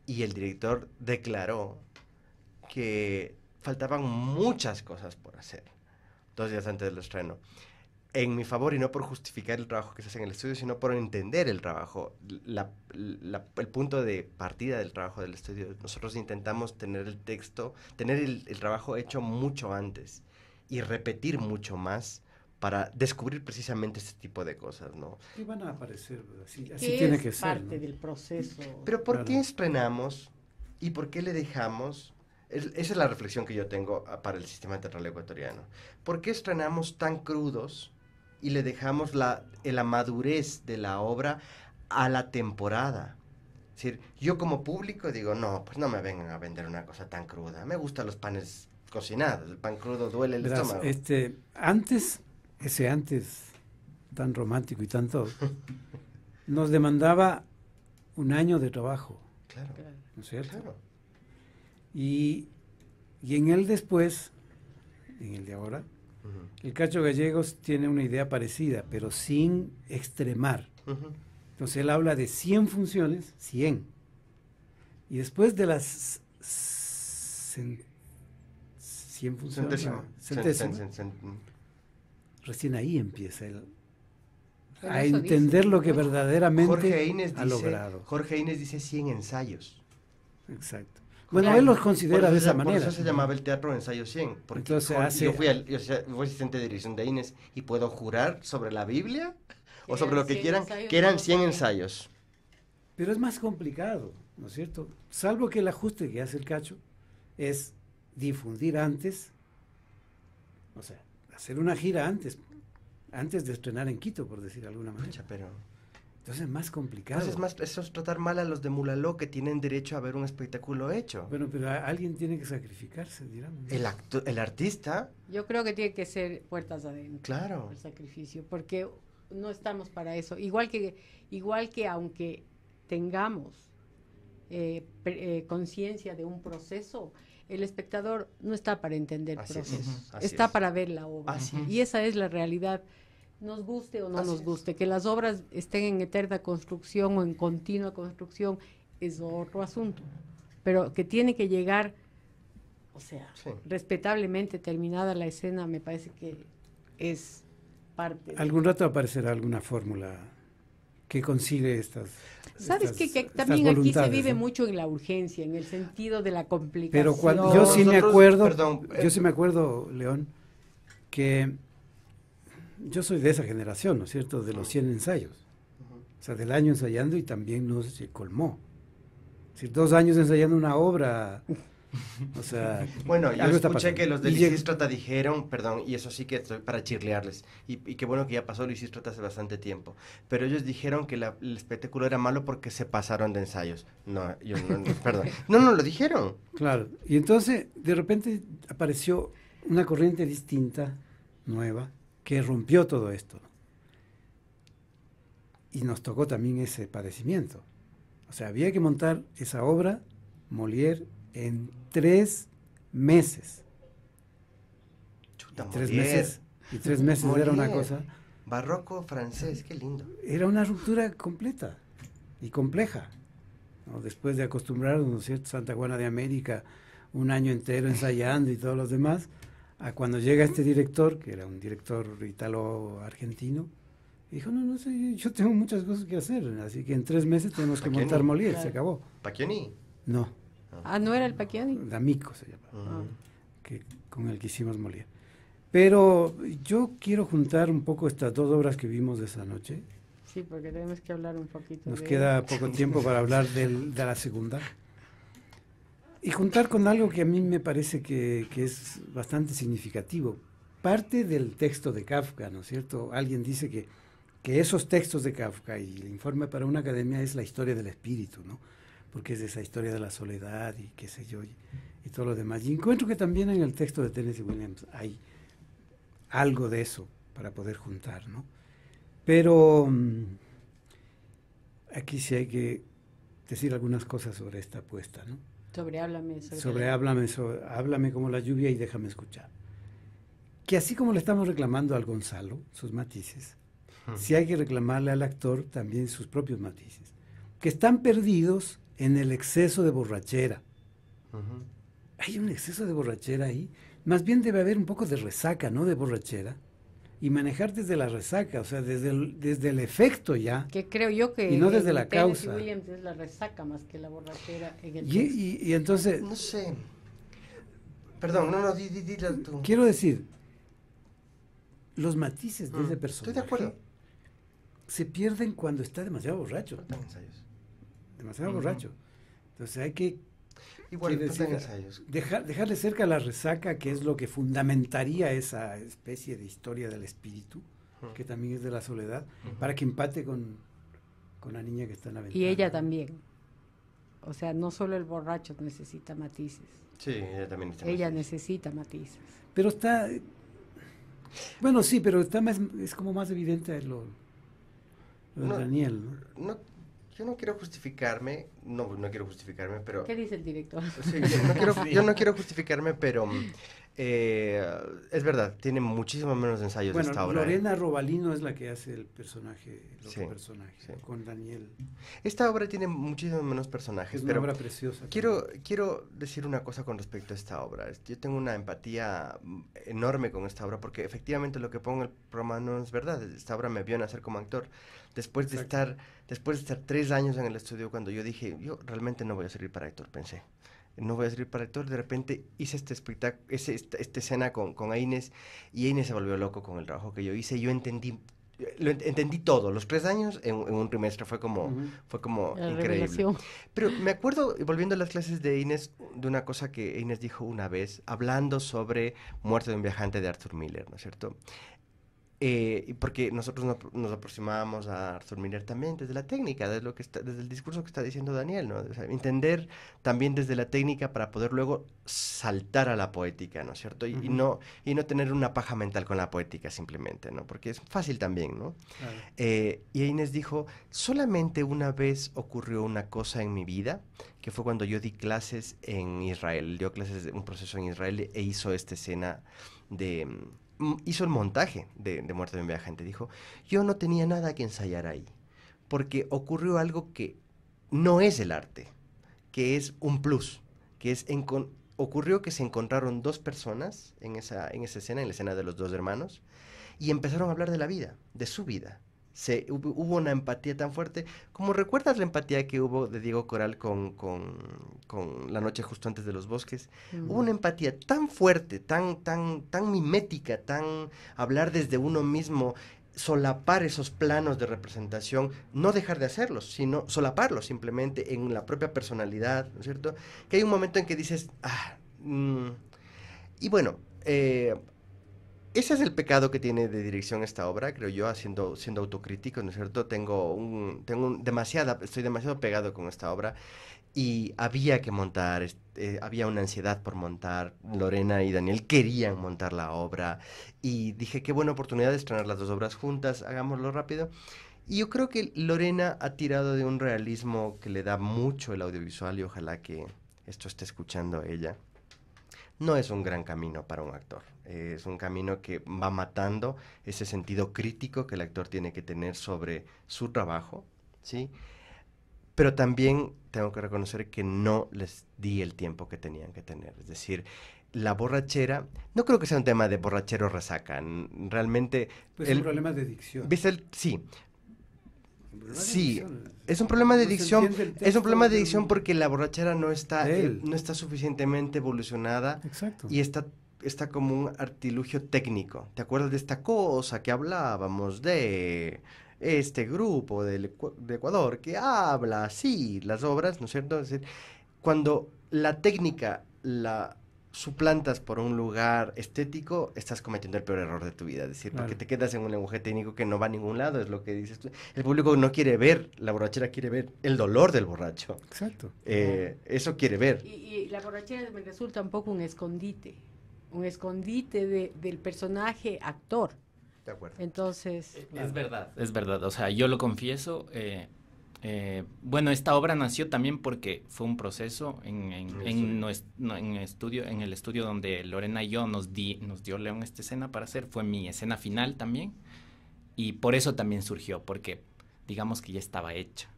B: Y el director declaró que faltaban muchas cosas por hacer dos días antes del estreno. En mi favor, y no por justificar el trabajo que se hace en el estudio, sino por entender el trabajo, el punto de partida del trabajo del estudio. Nosotros intentamos tener el texto, tener el, trabajo hecho mucho antes y repetir mucho más para descubrir precisamente este tipo de cosas, ¿no?
C: Y van a aparecer, así, tiene que ser. parte del proceso. Pero ¿por
B: qué estrenamos y por qué le dejamos esa es la reflexión que yo tengo ah, para el sistema teatral ecuatoriano. ¿Por qué estrenamos tan crudos y le dejamos la, la madurez de la obra a la temporada? Es decir, yo como público digo, no, pues no me vengan a vender una cosa tan cruda. Me gustan los panes cocinados, el pan crudo duele el estómago.
C: Este, antes, ese antes tan romántico y tanto, nos demandaba un año de trabajo. Claro. ¿No es cierto? Claro. Y, y en él después, en el de ahora, el Cacho Gallegos tiene una idea parecida, pero sin extremar. Entonces él habla de 100 funciones, 100. Y después de las 100 funciones, centésima. Mm. recién ahí empieza él a entender lo que verdaderamente Jorge Inés ha dice, logrado.
B: Jorge Inés dice 100 ensayos. Exacto.
C: Bueno, él los considera de
B: esa manera. Por eso se llamaba el Teatro Ensayo 100. Porque yo, fui al, fui asistente de dirección de Inés
C: y puedo jurar sobre la Biblia
B: o sobre lo que quieran, que eran 100
C: ensayos. Pero es más complicado, ¿no es cierto? Salvo que el ajuste que hace el cacho es difundir antes, o sea, hacer una gira antes, antes de estrenar en Quito, por decir de alguna manera. pero entonces es más complicado. Pues es
B: más, eso es tratar mal a los de Mulaló que tienen derecho a ver un espectáculo hecho. Bueno, pero
C: alguien tiene que sacrificarse, dirán. El,
A: el artista. Yo creo que tiene que ser puertas adentro. Claro. El sacrificio, porque no estamos para eso. Igual que, igual que aunque tengamos eh, eh, conciencia de un proceso, el espectador no está para entender Así está para ver la obra. y esa es la realidad nos guste o no nos guste, que las obras estén en eterna construcción o en continua construcción es otro asunto, pero que tiene que llegar, o sea, respetablemente terminada la escena, me parece que es parte. Algún
C: rato aparecerá alguna fórmula que consigue estas. Sabes que, también aquí se vive
A: mucho en la urgencia, en el sentido de la complicación. Pero cuando,
C: yo sí me acuerdo, yo eh, sí me acuerdo, León, que yo soy de esa generación, ¿no es cierto?, de los 100 ensayos. O sea, del año ensayando y también no se colmó. Es dos años ensayando una obra. O sea, bueno, yo escuché que los de
B: dijeron, perdón, y eso sí que estoy para chirlearles, y, qué bueno que ya pasó el hace bastante tiempo, pero ellos dijeron que el espectáculo era malo porque se pasaron de ensayos. No, no perdón. No, no, lo
C: dijeron. Claro, y entonces de repente apareció una corriente distinta, nueva, que rompió todo esto. Y nos tocó también ese padecimiento. O sea, había que montar esa obra, Molière, en tres meses. tres meses. Y tres meses era una cosa. Barroco francés, qué lindo. Era una ruptura completa y compleja. Después de acostumbrarnos, ¿no cierto? Santa Juana de América, un año entero ensayando y todos los demás a cuando llega este director, que era un director italo-argentino, dijo, no, no sé, yo tengo muchas cosas que hacer, así que en tres meses tenemos que montar Molière, se acabó. ¿Paquiani? No. Ah.
A: ah, ¿no era el Paquiani? D'Amico
C: se llamaba, que, con el que hicimos Molière. Pero yo quiero juntar un poco estas dos obras que vimos de esa noche.
A: Sí, porque tenemos que hablar un poquito. Nos queda poco
C: tiempo para hablar del, de la segunda y juntar con algo que a mí me parece que, es bastante significativo. Parte del texto de Kafka, ¿no es cierto? Alguien dice que, que esos textos de Kafka y el informe para una academia es la historia del espíritu, ¿no? Porque es esa historia de la soledad y qué sé yo, y, y todo lo demás. Y encuentro que también en el texto de Tennessee Williams hay algo de eso para poder juntar, ¿no? Pero mm, aquí sí hay que decir algunas cosas sobre esta apuesta, ¿no?
A: Sobre háblame, sobre,
C: háblame, háblame como la lluvia y déjame escuchar. Que así como le estamos reclamando al Gonzalo sus matices, si hay que reclamarle al actor también sus propios matices, que están perdidos en el exceso de borrachera. Hay un exceso de borrachera ahí. Más bien debe haber un poco de resaca, ¿no? De borrachera y manejar desde la resaca, o sea, desde el, desde el efecto ya. Que creo yo que. Y no desde la causa.
A: es la resaca más que la borrachera en el
C: y, entonces. No sé. Perdón, no, no, dile Quiero decir, los matices de esa mm, ese Estoy de acuerdo. Se pierden cuando está demasiado borracho. Demasiado borracho. Entonces hay que y Dejar, dejarle cerca la resaca, que es lo que fundamentaría esa especie de historia del espíritu, que también es de la soledad, para que empate con, la niña que está en la ventana. Y ella
A: también. O sea, no solo el borracho necesita matices.
C: Sí, ella también necesita Ella necesita matices. Pero está... Bueno, sí, pero está es como más evidente lo, de Daniel,
B: ¿no? No yo no quiero justificarme, no, no quiero justificarme, pero... ¿Qué dice el director? yo, no quiero, yo no quiero justificarme, pero eh, es verdad, tiene muchísimo menos ensayos esta obra. ¿eh? Lorena
C: Robalino es la que hace el personaje, el personaje con Daniel.
B: Esta obra tiene muchísimo menos personajes. Es una pero obra preciosa. Quiero, quiero decir una cosa con respecto a esta obra. Yo tengo una empatía mm, enorme con esta obra porque efectivamente lo que pongo en el programa no es verdad. Esta obra me vio nacer como actor. Después de estar, después de estar tres años en el estudio, cuando yo dije, yo realmente no voy a servir para actor, pensé no voy a servir para actor, de repente hice este espectáculo, esta, escena con, con y Inés se volvió loco con el trabajo que yo hice, yo entendí lo entendí todo, los tres años en, un trimestre fue como, fue como increíble. Pero me acuerdo, volviendo a las clases de Inés, de una cosa que Inés dijo una vez, hablando sobre Muerte de un viajante de Arthur Miller, ¿no es cierto? Eh, porque nosotros nos aproximábamos a Arthur Miller también desde la técnica, desde, lo que está, desde el discurso que está diciendo Daniel, ¿no? entender también desde la técnica para poder luego saltar a la poética, ¿no es cierto? Y, no, y no tener una paja mental con la poética simplemente, ¿no? Porque es fácil también, ¿no? Eh, y Inés dijo, solamente una vez ocurrió una cosa en mi vida, que fue cuando yo di clases en Israel, dio clases de un proceso en Israel e hizo esta escena de mm, hizo el montaje de, Muerte de un Viajante. Dijo, yo no tenía nada que ensayar ahí, porque ocurrió algo que no es el arte, que es un plus, que es en ocurrió que se encontraron dos personas en esa, en esa escena, en la escena de los dos hermanos, y empezaron a hablar de la vida, de su vida, se, hubo, una empatía tan fuerte. Como recuerdas la empatía que hubo de Diego Coral con, con, con La Noche Justo Antes de los Bosques? Hubo una empatía tan fuerte, tan, tan, tan mimética, tan hablar desde uno mismo solapar esos planos de representación, no dejar de hacerlos, sino solaparlos simplemente en la propia personalidad, ¿no es cierto? Que hay un momento en que dices, ah, mm". y bueno, eh, ese es el pecado que tiene de dirección esta obra, creo yo, siendo, siendo autocrítico, ¿no es cierto? Tengo un, tengo demasiada, estoy demasiado pegado con esta obra y había que montar, eh, había una ansiedad por montar, Lorena y Daniel querían montar la obra y dije, qué buena oportunidad de estrenar las dos obras juntas, hagámoslo rápido. Y yo creo que Lorena ha tirado de un realismo que le da mucho el audiovisual y ojalá que esto esté escuchando ella no es un gran camino para un actor. es un camino que va matando ese sentido crítico que el actor tiene que tener sobre su trabajo, ¿sí? Pero también tengo que reconocer que no les di el tiempo que tenían que tener. Es decir, la borrachera, no creo que sea un tema de borrachero resaca. Realmente. Pues el, problema de adicción. sí, sí, es un problema de dicción es un problema de adicción porque la borrachera no está, eh, no está suficientemente evolucionada. Y está está como un artilugio técnico. ¿Te acuerdas de esta cosa que hablábamos de este grupo de Ecuador que habla así las obras, ¿no es cierto? cuando la técnica, la suplantas por un lugar estético, estás cometiendo el peor error de tu vida. Es decir, porque te quedas en un lenguaje técnico que no va a ningún lado, es lo que dices tú. El público no quiere ver, la borrachera quiere ver el dolor del borracho. Exacto. Eh, eso quiere ver.
A: Y, la borrachera me resulta un poco un escondite, un escondite del personaje actor. De acuerdo. Entonces. Es,
D: verdad, es verdad. O sea, yo lo confieso. Eh, eh, bueno, esta obra nació también porque fue un proceso en, en, ah, estudio, en el estudio donde Lorena y yo nos, nos dio León esta escena para hacer, fue mi escena final también, y por eso también surgió, porque digamos que ya estaba hecha.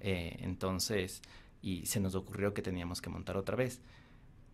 D: Eh, entonces, y se nos ocurrió que teníamos que montar otra vez.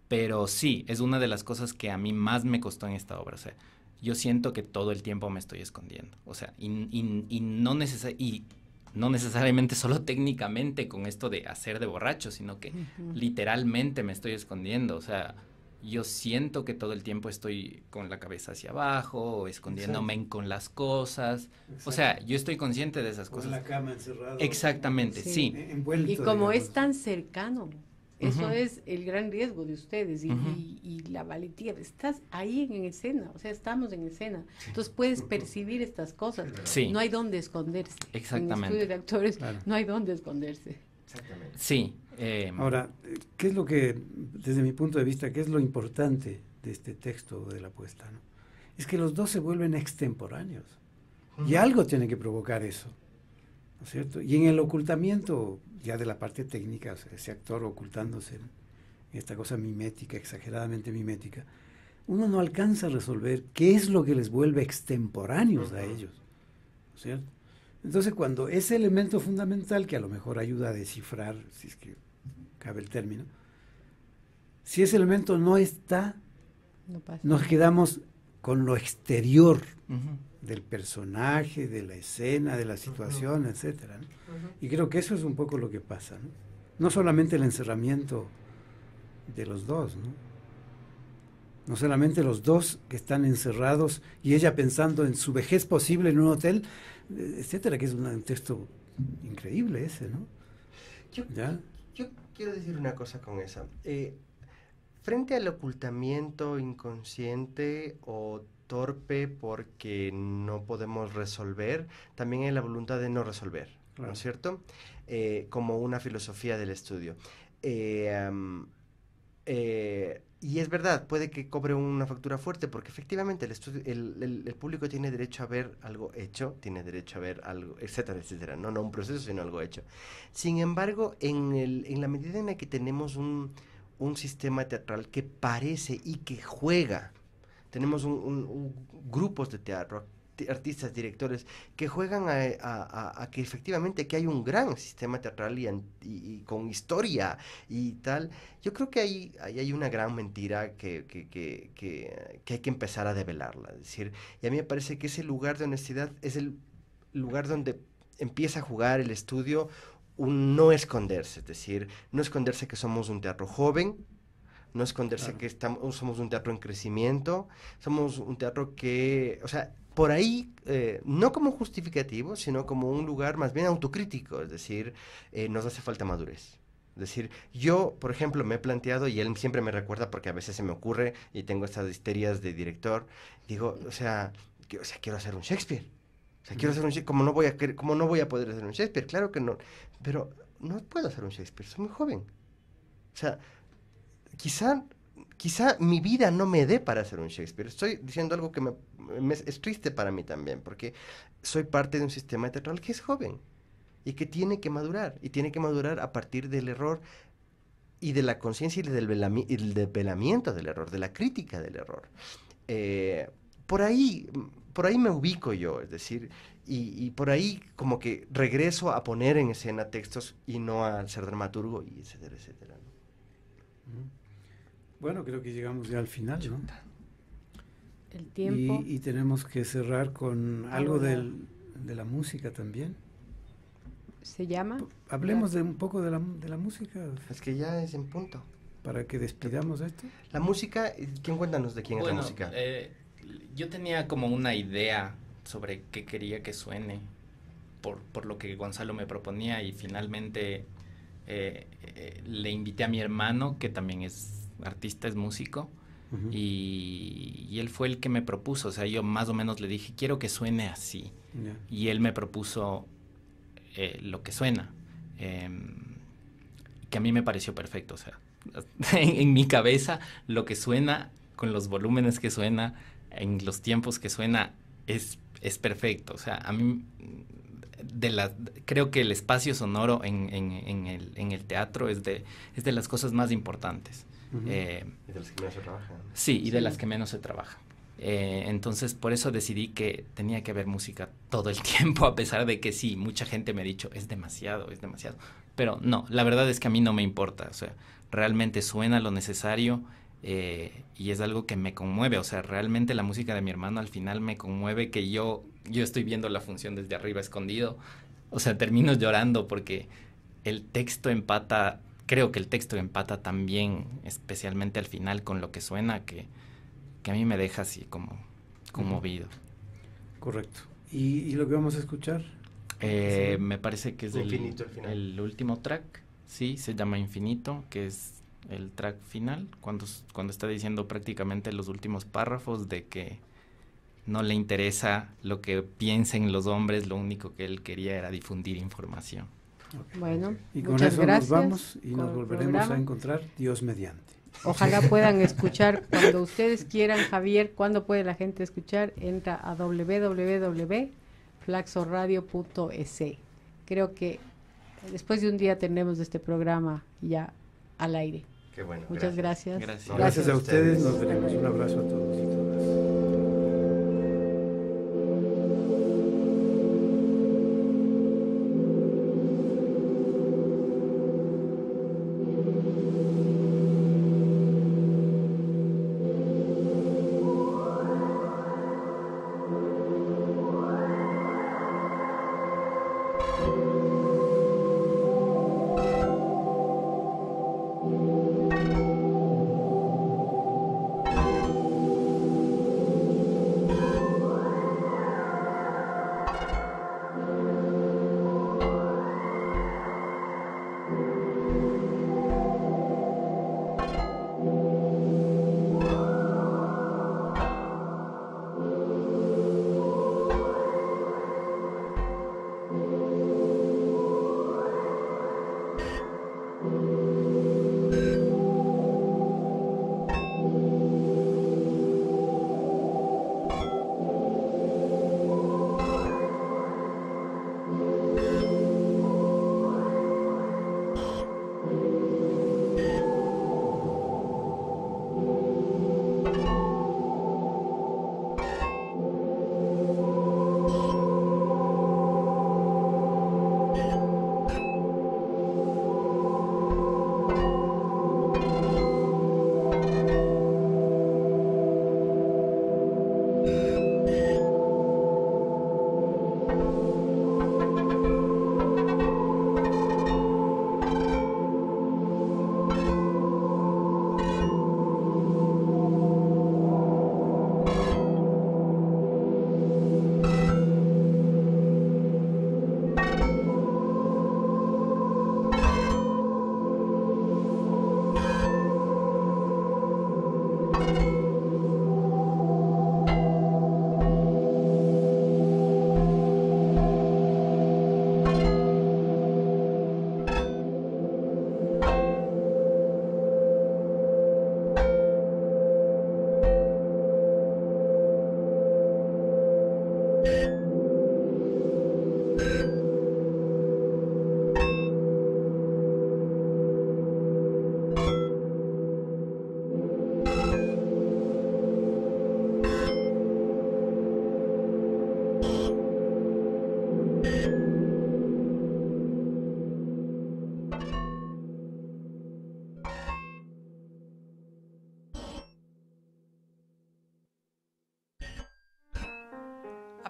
D: Pero sí, es una de las cosas que a mí más me costó en esta obra. O sea, yo siento que todo el tiempo me estoy escondiendo. O sea, y, y, y no necesariamente no necesariamente solo técnicamente con esto de hacer de borracho, sino que literalmente me estoy escondiendo, o sea, yo siento que todo el tiempo estoy con la cabeza hacia abajo, escondiéndome con las cosas. O sea, yo estoy consciente de esas cosas. Con la cama encerrada. Exactamente, sí. E-, y como es
A: tan cercano, eso es el gran riesgo de ustedes y, la valentía. Estás ahí en escena, o sea, estamos en escena. Entonces puedes percibir estas cosas. No hay dónde esconderse. Exactamente. En estudio de actores no hay dónde esconderse. Exactamente.
C: Sí. Eh, Ahora, ¿qué es lo que, desde mi punto de vista, qué es lo importante de este texto de la apuesta Es que los dos se vuelven extemporáneos. Y algo tiene que provocar eso cierto? Y en el ocultamiento, ya de la parte técnica, ese actor ocultándose en esta cosa mimética, exageradamente mimética, uno no alcanza a resolver qué es lo que les vuelve extemporáneos a ellos, Entonces, cuando ese elemento fundamental, que a lo mejor ayuda a descifrar, si es que cabe el término, si ese elemento no está, nos quedamos con lo exterior del personaje, de la escena, de la situación, etc. etcétera. Y creo que eso es un poco lo que pasa. ¿no? solamente el encerramiento de los dos, ¿no? solamente los dos que están encerrados y ella pensando en su vejez posible en un hotel, etcétera, que es un texto increíble ese, ¿no?
B: Yo, quiero decir una cosa con esa. Eh, frente al ocultamiento inconsciente o torpe, porque no podemos resolver, también hay la voluntad de no resolver, ¿no es cierto? Eh, como una filosofía del estudio. Eh, eh, y es verdad, puede que cobre una factura fuerte, porque efectivamente el, público tiene derecho a ver algo hecho, tiene derecho a ver algo, etcétera, etcétera. No, no un proceso, sino algo hecho. Sin embargo, en, la medida en la que tenemos un sistema teatral que parece y que juega tenemos grupos de teatro, artistas, directores, que juegan a, que efectivamente que hay un gran sistema teatral y, con historia y tal. Yo creo que ahí, hay una gran mentira que, hay que empezar a develarla. Es decir, y a mí me parece que ese lugar de honestidad es el lugar donde empieza a jugar el estudio un no esconderse, es decir, no esconderse que somos un teatro joven, no esconderse que estamos, somos un teatro en crecimiento, somos un teatro que, o sea, por ahí, eh, no como justificativo, sino como un lugar más bien autocrítico, es decir, eh, nos hace falta madurez. Es decir, yo, por ejemplo, me he planteado, y él siempre me recuerda porque a veces se me ocurre y tengo estas histerias de director, digo, o sea, sea quiero hacer un Shakespeare. O sea, quiero hacer un Shakespeare, como no, voy a, como no voy a poder hacer un Shakespeare, claro que no, pero no puedo hacer un Shakespeare, soy muy joven. O sea, quizá, quizá mi vida no me dé para ser un Shakespeare. Estoy diciendo algo que me, es triste para mí también, porque soy parte de un sistema teatral que es joven y que tiene que madurar, y tiene que madurar a partir del error y de la conciencia y del desvelamiento del error, de la crítica del error. Eh, por ahí, por ahí me ubico yo, es decir, y, por ahí como que regreso a poner en escena textos
C: y no al ser dramaturgo, y etcétera, etcétera. Bueno, creo que llegamos ya al final, ¿no? El tiempo. Y, tenemos que cerrar con algo del, de la música también.
A: ¿Se llama? Hablemos
C: de un poco de la, de la música. Es que ya es en punto. Para que despidamos esto. La
B: música, ¿quién cuéntanos de quién es la música?
D: Eh, yo tenía como una idea sobre qué quería que suene, por, por lo que Gonzalo me proponía y finalmente eh, eh, le invité a mi hermano, que también es artista, es músico. y, él fue el que me propuso, o sea, yo más o menos le dije, quiero que suene así. Y él me propuso eh, lo que suena, em, que a mí me pareció perfecto, o sea, en, mi cabeza lo que suena, con los volúmenes que suena, en los tiempos que suena, es, es perfecto, o sea, a mí... De creo que el espacio sonoro en, el, el, teatro es de, es de las cosas más importantes. Eh, y de las que menos se trabaja. Sí, y de las que menos se trabaja. Eh, entonces, por eso decidí que tenía que haber música todo el tiempo, a pesar de que sí, mucha gente me ha dicho, es demasiado, es demasiado. Pero no, la verdad es que a mí no me importa. O sea, realmente suena lo necesario eh, y es algo que me conmueve. O sea, realmente la música de mi hermano al final me conmueve que yo, yo estoy viendo la función desde arriba escondido. O sea, termino llorando porque el texto empata creo que el texto empata también, especialmente al final, con lo que suena, que, a mí me deja así como conmovido.
C: Correcto. ¿Y, lo que vamos a escuchar?
D: Eh, me parece que es el, último track, sí, se llama Infinito, que es el track final, cuando, cuando está diciendo prácticamente los últimos párrafos de que no le interesa lo que piensen los hombres, lo único que él quería era difundir información.
C: Bueno, y con muchas gracias. nos vamos y nos volveremos a encontrar Dios mediante. Ojalá puedan
A: escuchar cuando ustedes quieran, Javier, cuando puede la gente escuchar, entra a www.flaxoradio.es. Creo que después de un día tenemos este programa ya al aire. Qué bueno. Muchas gracias. Gracias,
B: gracias. gracias a ustedes, nos
C: veremos. Un abrazo a todos.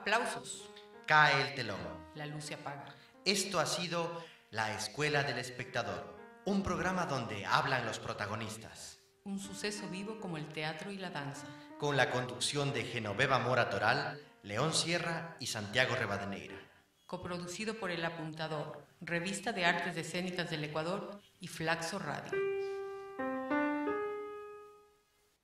A: Aplausos.
B: Cae el telón.
A: La luz se apaga. Esto ha sido
B: La Escuela del Espectador, un programa donde hablan los protagonistas.
A: Un suceso vivo como el teatro y la danza.
B: Con la conducción de Genoveva Mora Toral, León Sierra y Santiago Rebadeneira.
A: Coproducido por El Apuntador, Revista de Artes Escénicas del Ecuador y Flaxo Radio.